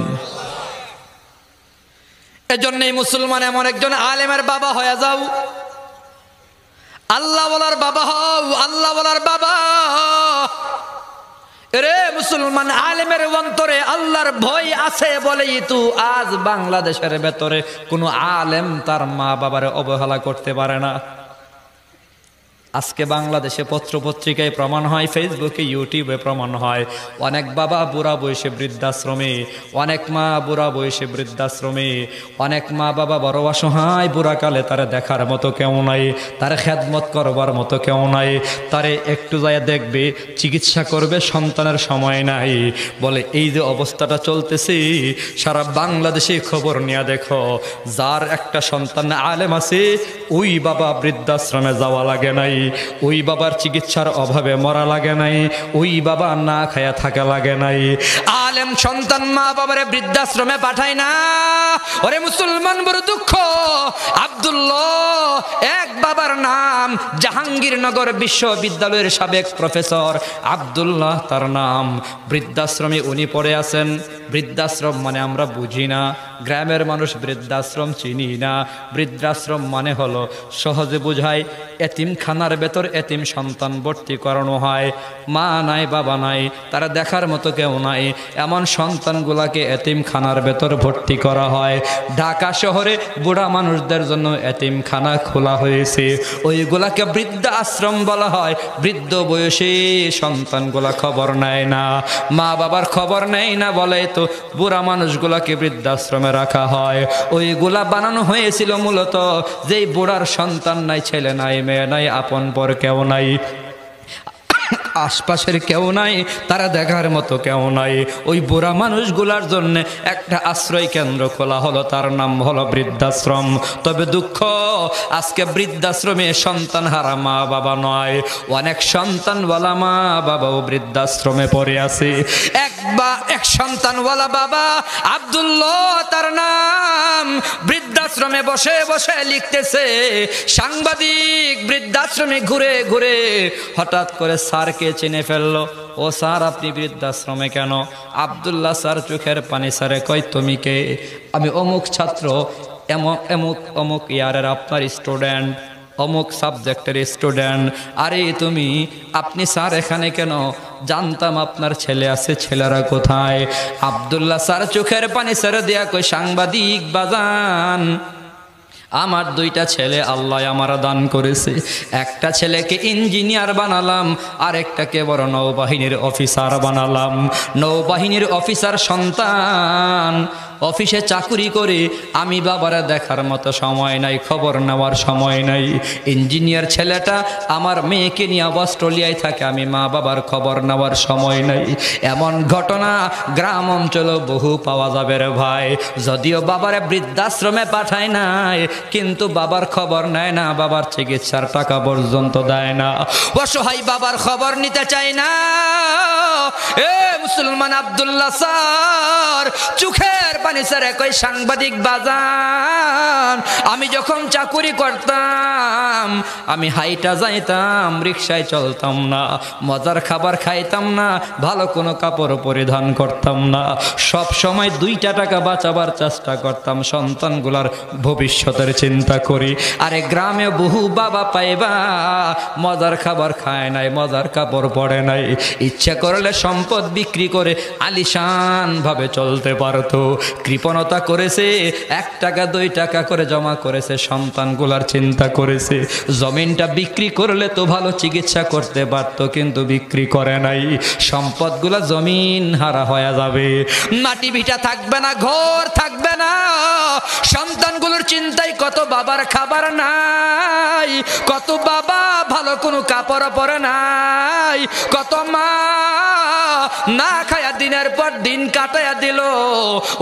এজন্যই মুসলমান এমন একজন আলেমের বাবা হয়ে যাও আল্লাহ বলার বাবা হও আল্লাহ বলার বাবা রে মুসলমান আলেমের অন্তরে আল্লাহর ভয় আছে বলেই তু আজ বাংলাদেশের ভেতরে কোনো আলেম তার মা বাবার অবহেলা করতে পারে না আজকে বাংলাদেশে পত্রপত্রিকায় প্রমাণ হয় ফেসবুকে ইউটিউবে প্রমাণ হয় অনেক বাবা বুড়া বয়সে বৃদ্ধাশ্রমে অনেক মা বুড়া বয়সে বৃদ্ধাশ্রমে অনেক মা বাবা বড় অসহায় বুড়াকালে তারা দেখার মতো কেউ নাই তারা খেদমত করবার মতো কেউ নাই তারে একটু যায় দেখবে চিকিৎসা করবে সন্তানের সময় নাই বলে এই যে অবস্থাটা চলতেছে সারা বাংলাদেশে খবর নিয়ে দেখো যার একটা সন্তান আলেম আছে ওই বাবা বৃদ্ধাশ্রমে যাওয়া লাগে নাই ওই বাবার চিকিৎসার অভাবে মরা লাগে নাই ওই বাবা না খায়া থাকা লাগে নাই আলেম সন্তান মা বাবার বৃদ্ধাশ্রমে পাঠায় না ওরে মুসলমান বড় দুঃখ আবদুল্লাহ এক বাবার নাম জাহাঙ্গীরনগর বিশ্ববিদ্যালয়ের সাবেক প্রফেসর আবদুল্লাহ তার নাম বৃদ্ধাশ্রমে উনি পড়ে আছেন বৃদ্ধাশ্রম মানে আমরা বুঝি না গ্রামের মানুষ বৃদ্ধাশ্রম চিনি না বৃদ্ধাশ্রম মানে হলো সহজে বুঝায় এতিমখানার তার ভেতর এতিম সন্তান ভর্তি করানো হয় মা নাই বাবা নাই তারা দেখার মতো কেউ নাই এমন সন্তানগুলাকে এতিম খানার ভেতর ভর্তি করা হয় ঢাকা শহরে বুড়া মানুষদের জন্য এতিম খানা খোলা হয়েছে ওইগুলাকে বৃদ্ধ আশ্রম বলা হয় বৃদ্ধ বয়সে সন্তানগুলা খবর নেয় না মা বাবার খবর নেয় না বলে তো বুড়া মানুষগুলাকে বৃদ্ধাশ্রমে রাখা হয় ওইগুলা বানানো হয়েছিল মূলত যেই বুড়ার সন্তান নাই ছেলে নাই মেয়ে নাই আপন পর কেউ নাই আশপাশের কেউ নাই তারা দেখার মতো কেউ নাই ওই বুড়া মানুষগুলার জন্য একটা আশ্রয় কেন্দ্র খোলা হলো তার নাম হলো বৃদ্ধাশ্রম তবে দুঃখ আজকে বৃদ্ধাশ্রমে সন্তান হারা মা বাবা নয় অনেক সন্তানওয়ালা মা বাবাও বৃদ্ধাশ্রমে পড়ে আছে এক বা এক সন্তানওয়ালা বাবা আবদুল্লাহ তার নাম বৃদ্ধাশ্রমে বসে বসে লিখতেছে সাংবাদিক বৃদ্ধাশ্রমে ঘুরে ঘুরে হঠাৎ করে স্যারকে স্যারকে চিনে ফেললো ও স্যার আপনি বৃদ্ধাশ্রমে কেন আবদুল্লাহ স্যার চোখের পানি সারে কয় তুমি কে আমি অমুক ছাত্র এমন অমুক অমুক ইয়ারের আপনার স্টুডেন্ট অমুক সাবজেক্টের স্টুডেন্ট আরে তুমি আপনি স্যার এখানে কেন জানতাম আপনার ছেলে আছে ছেলেরা কোথায় আবদুল্লাহ স্যার চোখের পানি স্যার দেয়া কই সাংবাদিক বাজান আমার দুইটা ছেলে আল্লাহ আমার দান করেছে একটা ছেলেকে ইঞ্জিনিয়ার বানালাম আর একটাকে বড় নৌবাহিনীর অফিসার বানালাম নৌবাহিনীর অফিসার সন্তান অফিসে চাকুরি করে আমি বাবার দেখার মতো সময় নাই খবর নেওয়ার সময় নাই ইঞ্জিনিয়ার ছেলেটা আমার মেয়েকে নিয়ে অস্ট্রেলিয়ায় থাকে আমি মা বাবার খবর নেওয়ার সময় নাই এমন ঘটনা গ্রাম অঞ্চলেও বহু পাওয়া যাবে রে ভাই যদিও বাবারে বৃদ্ধাশ্রমে পাঠায় নাই কিন্তু বাবার খবর নেয় না বাবার চিকিৎসার টাকা পর্যন্ত দেয় না অসহায় বাবার খবর নিতে চাই না এ মুসলমান আবদুল্লা স্যার চোখের স্যার কই সাংবাদিক বাজান আমি যখন চাকুরি করতাম আমি হাইটা যাইতাম রিক্সায় চলতাম না মজার খাবার খাইতাম না ভালো কোনো কাপড় পরিধান করতাম না সব সময় দুইটা টাকা বাঁচাবার চেষ্টা করতাম সন্তানগুলার ভবিষ্যতের চিন্তা করি আরে গ্রামে বহু বাবা পাইবা মজার খাবার খায় নাই মজার কাপড় পরে নাই ইচ্ছা করলে সম্পদ বিক্রি করে আলিশানভাবে চলতে পারতো কৃপণতা করেছে এক টাকা দুই টাকা করে জমা করেছে সন্তানগুলার চিন্তা করেছে জমিনটা বিক্রি করলে তো ভালো চিকিৎসা করতে পারত কিন্তু বিক্রি করে নাই সম্পদগুলা জমিন হারা হয়ে যাবে মাটি ভিটা থাকবে না ঘর থাকবে না সন্তানগুলোর চিন্তাই কত বাবার খাবার নাই কত বাবা ভালো কোনো কাপড় পরে নাই কত মা না খায়া দিনের পর দিন কাটাইয়া দিল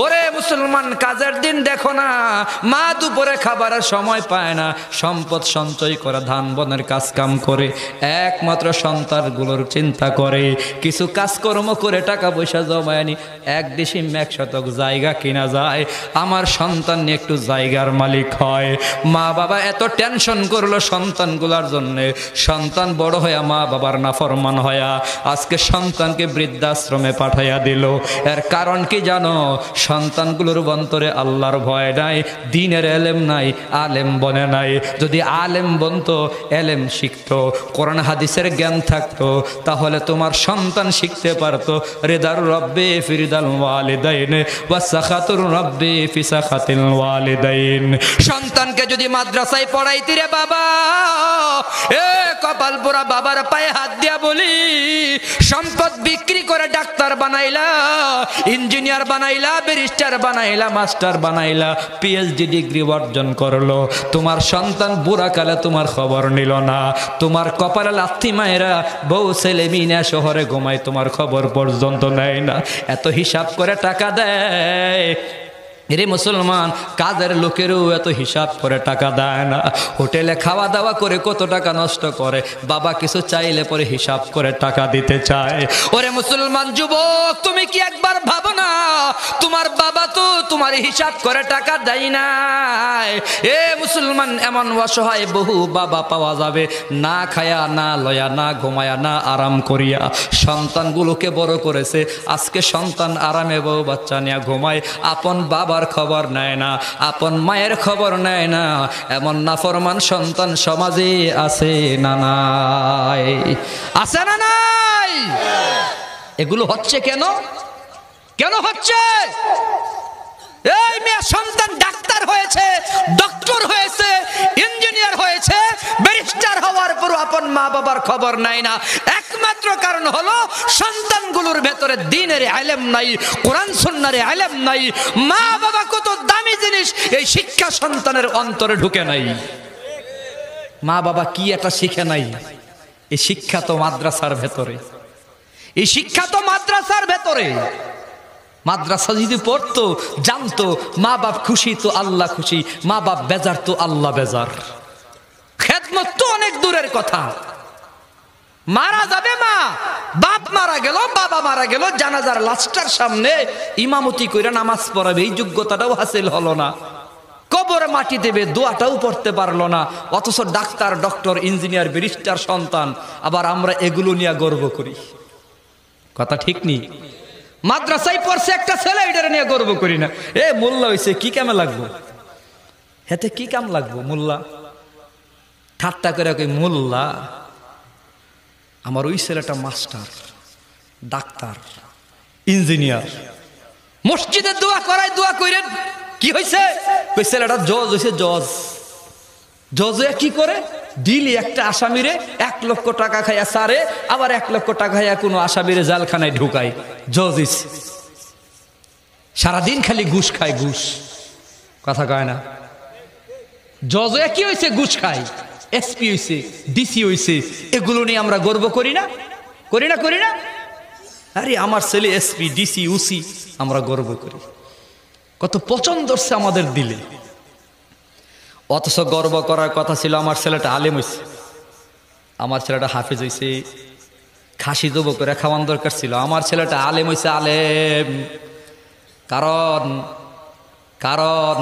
ওরে মুসলমান কাজের দিন দেখো না মা দুপুরে খাবার সময় পায় না সম্পদ সঞ্চয় করা ধান বনের কাজ কাম করে একমাত্র সন্তানগুলোর চিন্তা করে কিছু কাজকর্ম করে টাকা পয়সা জমায়নি এক দেশি শতক জায়গা কিনা যায় আমার সন্তান সন্তান একটু জায়গার মালিক হয় মা বাবা এত টেনশন করলো সন্তানগুলার জন্য সন্তান বড় হয়া মা বাবার নাফরমান হয়া আজকে সন্তানকে বৃদ্ধাশ্রমে পাঠাইয়া দিল এর কারণ কি জানো সন্তানগুলোর অন্তরে আল্লাহর ভয় নাই দিনের এলেম নাই আলেম বনে নাই যদি আলেম বনত এলেম শিখত কোরআন হাদিসের জ্ঞান থাকত তাহলে তোমার সন্তান শিখতে পারত রেদার রব্বে ফিরিদাল ওয়ালিদাইনে ওয়া সাখাতুর রব্বে ফিসাখাতে সন্তানকে যদি মাদ্রাসায় পড়াইতি রে বাবা এ কপাল পোড়া বাবার পায়ে হাত দিয়া বলি সম্পদ বিক্রি করে ডাক্তার বানাইলা ইঞ্জিনিয়ার বানাইলা ব্যারিস্টার বানাইলা মাস্টার বানাইলা পিএইচডি ডিগ্রি অর্জন করলো তোমার সন্তান বুড়া কালে তোমার খবর নিল না তোমার কপালে লাথি মায়েরা বউ ছেলে মিনা শহরে ঘুমায় তোমার খবর পর্যন্ত নেয় না এত হিসাব করে টাকা দেয় এরে মুসলমান কাজের লোকেরও এত হিসাব করে টাকা দেয় না হোটেলে খাওয়া দাওয়া করে কত টাকা নষ্ট করে বাবা কিছু চাইলে পরে হিসাব করে টাকা দিতে চায় ওরে মুসলমান যুবক তুমি কি একবার ভাবো না তোমার বাবা তো তোমার হিসাব করে টাকা দেয় না এ মুসলমান এমন অসহায় বহু বাবা পাওয়া যাবে না খায়া না লয়া না ঘুমায়া না আরাম করিয়া সন্তানগুলোকে বড় করেছে আজকে সন্তান আরামে বউ বাচ্চা নিয়ে ঘুমায় আপন বাবার বাবার খবর নেয় না আপন মায়ের খবর নেয় না এমন নাফরমান সন্তান সমাজে আছে না নাই আছে না নাই এগুলো হচ্ছে কেন কেন হচ্ছে এই মেয়ে সন্তান ডাক ডাক্তার হয়েছে ডক্টর হয়েছে ইঞ্জিনিয়ার হয়েছে ব্যারিস্টার হওয়ার পর আপন মা বাবার খবর নাই না একমাত্র কারণ হলো সন্তানগুলোর ভেতরে দিনের আলেম নাই কোরআন সন্ন্যারে আলেম নাই মা বাবা কত দামি জিনিস এই শিক্ষা সন্তানের অন্তরে ঢুকে নাই মা বাবা কি এটা শিখে নাই এই শিক্ষা তো মাদ্রাসার ভেতরে এই শিক্ষা তো মাদ্রাসার ভেতরে মাদ্রাসা যদি পড়তো জানতো মা বাপ খুশি তো আল্লাহ খুশি মা বাপ বেজার তো আল্লাহ বেজার খেদমত তো অনেক দূরের কথা মারা যাবে মা বাপ মারা গেল বাবা মারা গেল জানাজার লাস্টার সামনে ইমামতি করে নামাজ পড়াবে এই যোগ্যতাটাও হাসিল হলো না কবর মাটি দেবে দোয়াটাও পড়তে পারলো না অথচ ডাক্তার ডক্টর ইঞ্জিনিয়ার ব্যারিস্টার সন্তান আবার আমরা এগুলো নিয়ে গর্ব করি কথা ঠিক নেই মাদ্রাসায় পড়ছে একটা ছেলে এটা নিয়ে গর্ব করি না এ মোল্লা হয়েছে কি কামে লাগবো হেতে কি কাম লাগবো মোল্লা ঠাট্টা করে কই মোল্লা আমার ওই ছেলেটা মাস্টার ডাক্তার ইঞ্জিনিয়ার মসজিদে দোয়া করায় দোয়া করেন কি হয়েছে ওই ছেলেটা জজ হয়েছে জজ জজয়া কি করে ডিলি একটা আসামিরে এক লক্ষ টাকা খাইয়া সারে আবার এক লক্ষ টাকা খাইয়া কোনো আসামিরে জালখানায় ঢুকায় জজিস সারাদিন খালি ঘুষ খায় ঘুষ কথা কয় না জজয়া কি হয়েছে ঘুষ খায় এসপি হয়েছে ডিসি হয়েছে এগুলো নিয়ে আমরা গর্ব করি না করি না করি না আরে আমার ছেলে এসপি ডিসি উসি আমরা গর্ব করি কত পছন্দ আমাদের দিলে অথচ গর্ব করার কথা ছিল আমার ছেলেটা আলিম হয়েছে আমার ছেলেটা হাফিজ হয়েছে খাসি দেবো করে খাওয়ান দরকার ছিল আমার ছেলেটা আলেম হয়েছে আলেম কারণ কারণ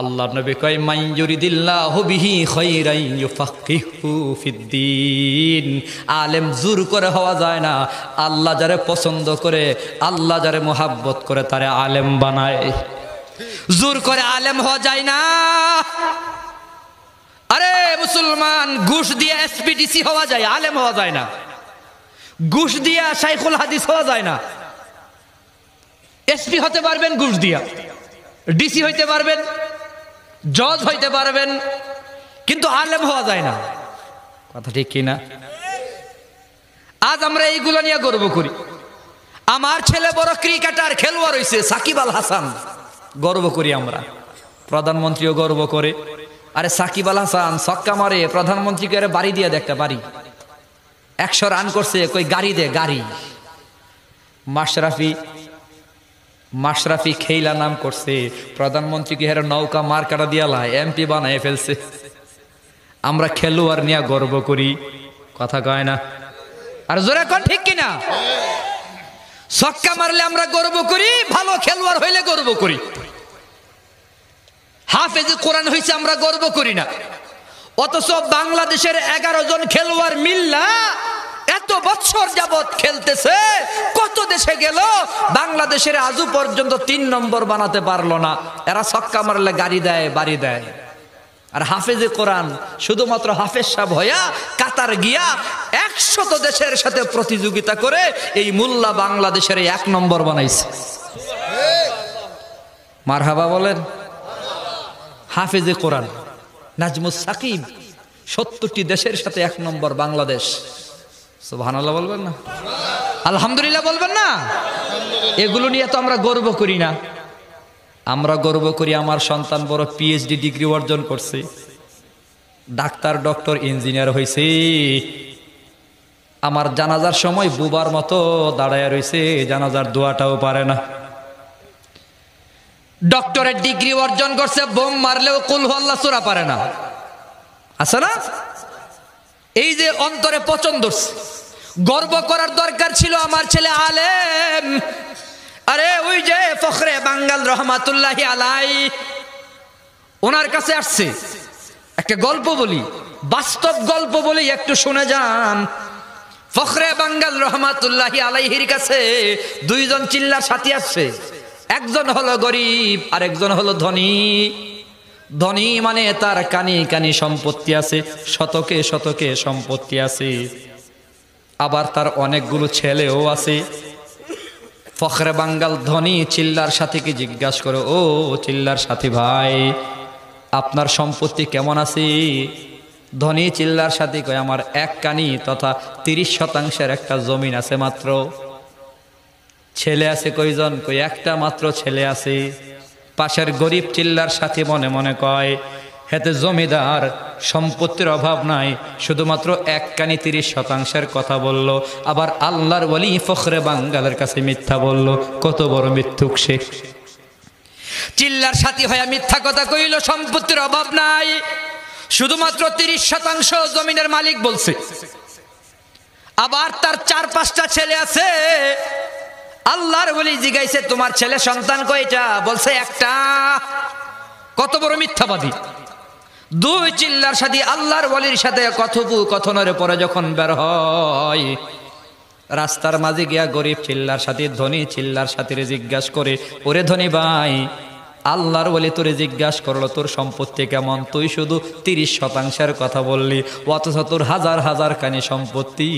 আল্লাহ নবী কয় মাইজুরি দিল্লাহিদ্দিন আলেম জুর করে হওয়া যায় না আল্লাহ যারে পছন্দ করে আল্লাহ যারে মোহাব্বত করে তারে আলেম বানায় জোর করে আলেম হওয়া যায় না আরে মুসলমান ঘুষ দিয়ে এসপিডিসি হওয়া যায় আলেম হওয়া যায় না ঘুষ দিয়া সাইফুল হাদিস হওয়া যায় না এসপি হতে পারবেন ঘুষ দিয়া ডিসি হইতে পারবেন জজ হইতে পারবেন কিন্তু আলেম হওয়া যায় না কথা ঠিক কিনা আজ আমরা এইগুলো নিয়ে গর্ব করি আমার ছেলে বড় ক্রিকেটার খেলোয়াড় হয়েছে সাকিব আল হাসান গর্ব করি আমরা প্রধানমন্ত্রীও গর্ব করে আরে সাকিব আল হাসান সক্কা মারে প্রধানমন্ত্রীকে আরে বাড়ি দিয়ে দেখতে পারি একশো রান করছে কই গাড়ি দে গাড়ি মাশরাফি মাশরাফি খেইলা নাম করছে প্রধানমন্ত্রীকে হেরে নৌকা মার্কাটা দিয়া লাই এমপি বানায় ফেলছে আমরা খেলোয়াড় নিয়ে গর্ব করি কথা কয় না আর জোরে কন ঠিক কিনা ছক্কা মারলে আমরা গর্ব করি ভালো খেলোয়াড় হইলে গর্ব করি হাফেজ কোরআন হয়েছে আমরা গর্ব করি না অথচ বাংলাদেশের এগারো জন খেলোয়াড় মিল্লা এত বছর যাবৎ খেলতেছে কত দেশে গেল বাংলাদেশের আজও পর্যন্ত তিন নম্বর বানাতে পারলো না এরা ছক্কা মারলে গাড়ি দেয় বাড়ি দেয় আর হাফেজে কোরআন শুধুমাত্র হাফেজ সাহ হইয়া কাতার গিয়া শত দেশের সাথে প্রতিযোগিতা করে এই মোল্লা বাংলাদেশের এক নম্বর বানাইছে মারহাবা বলেন হাফেজে কোরআন নাজমুস সাকিব সত্তরটি দেশের সাথে এক নম্বর বাংলাদেশ সোভান বলবেন না আলহামদুলিল্লাহ বলবেন না এগুলো নিয়ে তো আমরা গর্ব করি না আমরা গর্ব করি আমার সন্তান বড় পিএইচডি ডিগ্রি অর্জন করছে ডাক্তার ডক্টর ইঞ্জিনিয়ার হয়েছে আমার জানাজার সময় বুবার মতো দাঁড়ায় রয়েছে জানাজার দোয়াটাও পারে না ডক্টরের ডিগ্রি অর্জন করছে বোম মারলেও কুলহল্লা চোরা পারে না আছে না এই যে অন্তরে পছন্দ গর্ব করার দরকার ছিল আমার ছেলে আলেম আরে ওই যে ফখরে বাঙ্গাল রহমাতুল্লাহ আলাই ওনার কাছে আসছে একটা গল্প বলি বাস্তব গল্প বলি একটু শুনে যান ফখরে বাঙ্গাল রহমাতুল্লাহি আলাইহির কাছে দুইজন চিল্লার সাথী আসছে একজন হলো গরিব আর একজন হলো ধনী ধনী মানে তার কানি কানি সম্পত্তি আছে শতকে শতকে সম্পত্তি আছে আবার তার অনেকগুলো ছেলেও আছে ফখরে বাঙ্গাল ধনী চিল্লার সাথীকে জিজ্ঞাসা করে ও চিল্লার সাথী ভাই আপনার সম্পত্তি কেমন আছে ধনী চিল্লার সাথে কয় আমার এক কানি তথা তিরিশ শতাংশের একটা জমিন আছে মাত্র ছেলে আছে কয়জন কই একটা মাত্র ছেলে আছে পাশের গরিব চিল্লার সাথে মনে মনে কয় হেতে জমিদার সম্পত্তির অভাব নাই শুধুমাত্র এক কানি তিরিশ শতাংশের কথা বলল আবার আল্লাহর বলি ফখরে বাঙ্গালের কাছে মিথ্যা বলল কত বড় মৃত্যুক সে চিল্লার সাথী হয়ে মিথ্যা কথা কইল সম্পত্তির অভাব নাই শুধুমাত্র তিরিশ শতাংশ জমিনের মালিক বলছে আবার তার চার পাঁচটা ছেলে আছে আল্লাহর বলি জিগাইছে তোমার ছেলে সন্তান কয়টা বলছে একটা কত বড় মিথ্যাবাদী দুই চিল্লার সাথে আল্লাহর বলির সাথে কথোপু কথনের পরে যখন বের হয় রাস্তার মাঝে গিয়া গরিব চিল্লার সাথে ধনী চিল্লার সাথে জিজ্ঞাসা করে ওরে ধনী ভাই আল্লাহর বলে তোরে জিজ্ঞাস করলো তোর সম্পত্তি কেমন তুই শুধু তিরিশ শতাংশের কথা বললি অথচ তোর হাজার হাজার কানি সম্পত্তি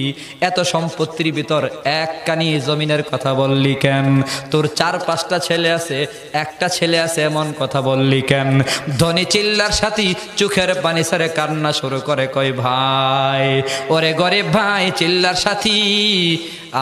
এত সম্পত্তির ভিতর এক কানি জমিনের কথা বললি কেন তোর চার পাঁচটা ছেলে আছে একটা ছেলে আছে এমন কথা বললি কেন ধনী চিল্লার সাথী চোখের পানি সারে কান্না শুরু করে কয় ভাই ওরে গরিব ভাই চিল্লার সাথী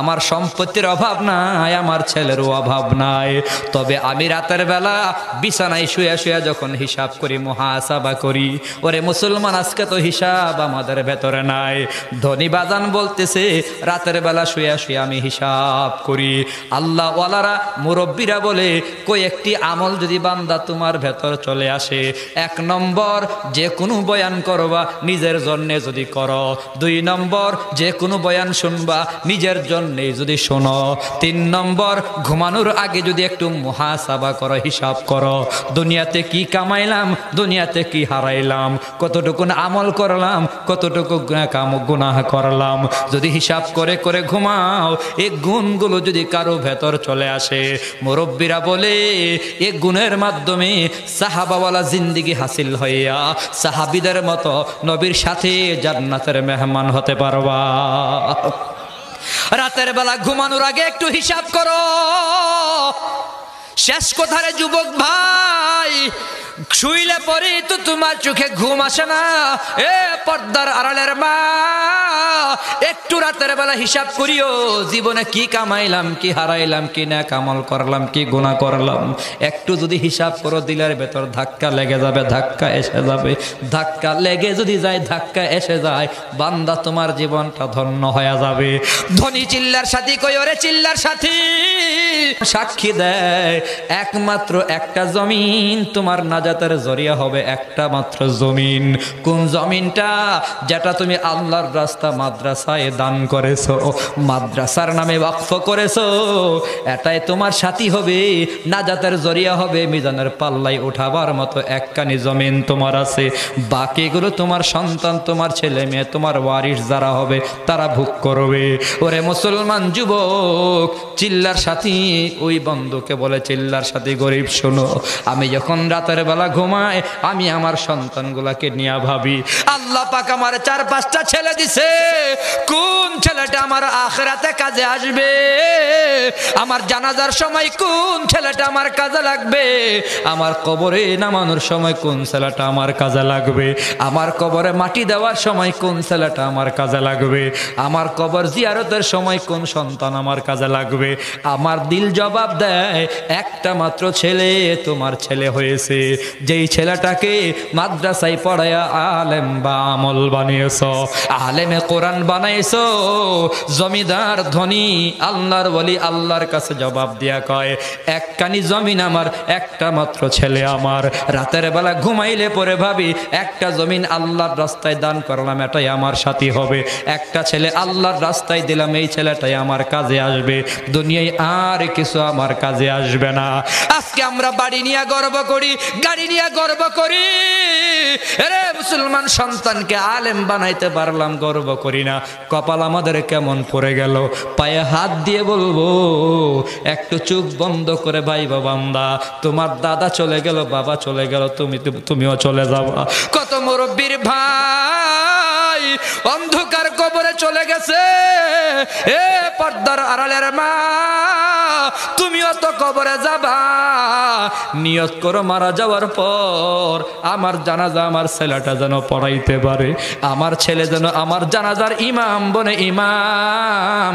আমার সম্পত্তির অভাব নাই আমার ছেলেরও অভাব নাই তবে আমি রাতের বেলা বিছানায় শুয়ে শুয়ে যখন হিসাব করি মহাসাবা করি ওরে মুসলমান আজকে তো হিসাব আমাদের ভেতরে নাই ধনী বাজান বলতেছে রাতের বেলা শুয়ে শুয়ে আমি হিসাব করি আল্লাহ ওয়ালারা মুরব্বীরা বলে কয়েকটি আমল যদি বান্দা তোমার ভেতর চলে আসে এক নম্বর যে কোনো বয়ান করবা নিজের জন্যে যদি করো দুই নম্বর যে কোনো বয়ান শুনবা নিজের জন্য জন্যে যদি শোনো তিন নম্বর ঘুমানোর আগে যদি একটু মহাসাবা করো হিসাব করো দুনিয়াতে কি কামাইলাম দুনিয়াতে কি হারাইলাম কতটুকু আমল করলাম কতটুকু কাম গুনাহ করলাম যদি হিসাব করে করে ঘুমাও এই গুণগুলো যদি কারো ভেতর চলে আসে মুরব্বীরা বলে এ গুণের মাধ্যমে সাহাবাওয়ালা জিন্দিগি হাসিল হইয়া সাহাবিদের মতো নবীর সাথে জান্নাতের মেহমান হতে পারবা রাতের বেলা ঘুমানোর আগে একটু হিসাব করো শেষ কথারে যুবক ভাই শুইলে পরে তো তোমার চোখে ঘুম আসে না এ পর্দার আড়ালের মা একটু রাতের বেলা হিসাব করিও জীবনে কি কামাইলাম কি হারাইলাম কি না কামল করলাম কি গুণা করলাম একটু যদি হিসাব করো দিলের ভেতর ধাক্কা লেগে যাবে ধাক্কা এসে যাবে ধাক্কা লেগে যদি যায় ধাক্কা এসে যায় বান্দা তোমার জীবনটা ধন্য হয়ে যাবে ধনী চিল্লার সাথী কই ওরে চিল্লার সাথী সাক্ষী দেয় একমাত্র একটা জমিন তোমার নাজাতের জরিয়া হবে একটা মাত্র জমিন কোন জমিনটা যেটা তুমি আল্লাহর রাস্তা মাদ্রাসায় দান করেছ মাদ্রাসার নামে বাক্ফ করেছ এটাই তোমার সাথী হবে নাজাতের জরিয়া হবে মিজানের পাল্লাই উঠাবার মতো একখানি জমিন তোমার আছে বাকিগুলো তোমার সন্তান তোমার ছেলে মেয়ে তোমার ওয়ারিস যারা হবে তারা ভোগ করবে ওরে মুসলমান যুবক চিল্লার সাথী ওই বন্ধুকে বলে চিল্লার সাথে গরিব শোনো আমি যখন রাতের বেলা ঘুমাই আমি আমার সন্তানগুলাকে নিয়ে ভাবি আল্লাহ পাক আমার চার পাঁচটা ছেলে দিছে কোন ছেলেটা আমার আখরাতে কাজে আসবে আমার জানাজার সময় কোন ছেলেটা আমার কাজে লাগবে আমার কবরে নামানোর সময় কোন ছেলেটা আমার কাজে লাগবে আমার কবরে মাটি দেওয়ার সময় কোন ছেলেটা আমার কাজে লাগবে আমার কবর জিয়ারতের সময় কোন সন্তান আমার কাজে লাগবে আমার দিল জবাব দেয় একটা মাত্র ছেলে তোমার ছেলে হয়েছে যেই ছেলেটাকে মাদ্রাসায় পড়ায়া আলেম বা আমল বানিয়েছ আলেমে কোরআন বানাইছ জমিদার ধনী আল্লাহর বলি আল্লাহর কাছে জবাব দিয়া কয় এক কানি জমিন আমার একটা মাত্র ছেলে আমার রাতের বেলা ঘুমাইলে পরে ভাবি একটা জমিন আল্লাহর রাস্তায় দান করলাম এটাই আমার সাথী হবে একটা ছেলে আল্লাহর রাস্তায় দিলাম এই ছেলেটাই আমার কাজে আসবে দুনিয়ায় আর কি কিছু আমার কাজে আসবে না আজকে আমরা বাড়ি নিয়ে গর্ব করি গাড়ি নিয়ে গর্ব করি রে মুসলমান সন্তানকে আলেম বানাইতে পারলাম গর্ব করি না কপাল আমাদের কেমন পড়ে গেল পায়ে হাত দিয়ে বলবো একটু চোখ বন্ধ করে ভাই বাবান্দা তোমার দাদা চলে গেল বাবা চলে গেল তুমি তুমিও চলে যাবা কত মুরব্বীর ভাই অন্ধকার কবরে চলে গেছে এ পর্দার আড়ালের মা তুমিও তো কবরে যাবা নিয়ত করো মারা যাওয়ার পর আমার জানাজা আমার ছেলেটা যেন পড়াইতে পারে আমার ছেলে যেন আমার জানাজার ইমাম বনে ইমাম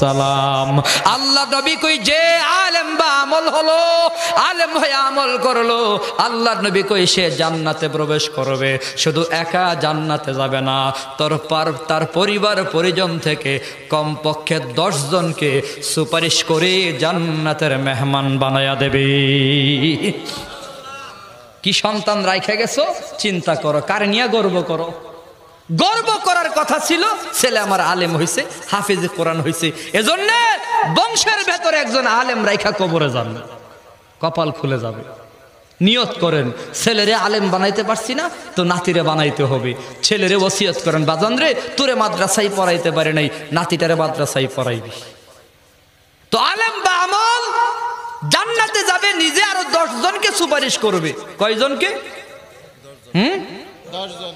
সালাম আল্লাহ নবী কই যে আলেম বা আমল হলো আলেম হয়ে আমল করলো আল্লাহ নবী কই সে জান্নাতে প্রবেশ করবে শুধু একা জান্নাতে যাবে না তোর তার পরিবার পরিজন থেকে কমপক্ষে জনকে সুপারিশ করে জান্নাতের মেহমান বানায়া দেবে কি সন্তান রাইখে গেছো চিন্তা করো কার নিয়ে গর্ব করো গর্ব করার কথা ছিল ছেলে আমার আলেম হয়েছে হাফেজে কোরআন হয়েছে এজন্য বংশের ভেতরে একজন আলেম রাইখা কবরে যান কপাল খুলে যাবে নিয়ত করেন ছেলেরে আলেম বানাইতে পারছি না তো নাতিরে বানাইতে হবে ছেলেরে ওসিয়ত করেন বাজান রে তোরে মাদ্রাসাই পড়াইতে পারে নাই নাতিটারে মাদ্রাসাই পড়াইবি তো আলেম বা আমল জান্নাতে যাবে নিজে আরো দশজনকে সুপারিশ করবে কয়জনকে হুম দশজন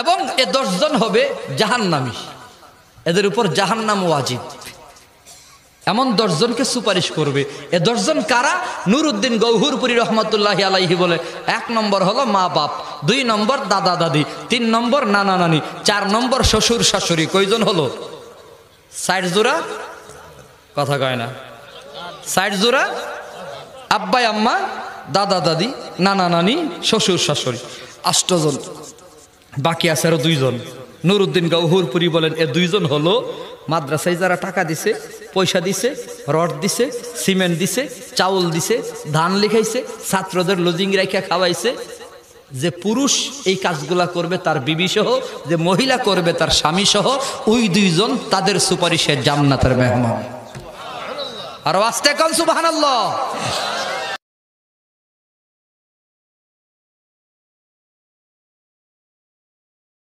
এবং এ দশজন হবে জাহান্নামী এদের উপর জাহান্নাম ওয়াজিব এমন দশজনকে সুপারিশ করবে এ দশজন কারা নুরুদ্দিন গৌহুরপুরি রহমতুল্লাহ আলাইহি বলে এক নম্বর হলো মা বাপ দুই নম্বর দাদা দাদি তিন নম্বর নানা নানি চার নম্বর শ্বশুর শাশুড়ি কয়জন হলো সাইড জোড়া কথা কয় না সাইড জোড়া আব্বাই আম্মা দাদা দাদি নানা নানি শ্বশুর শাশুড়ি আষ্টজন বাকি আছে আরো দুইজন নুরুদ্দিন গৌহরপুরি বলেন এ দুইজন হলো মাদ্রাসায় যারা টাকা দিছে পয়সা দিছে রড দিছে সিমেন্ট দিছে চাউল দিছে ধান লিখাইছে ছাত্রদের লজিং রাইখা খাওয়াইছে যে পুরুষ এই কাজগুলা করবে তার বিবি সহ যে মহিলা করবে তার স্বামী সহ ওই দুইজন তাদের সুপারিশে জান্নাতের মেহমান আর আস্তে কন সুবাহ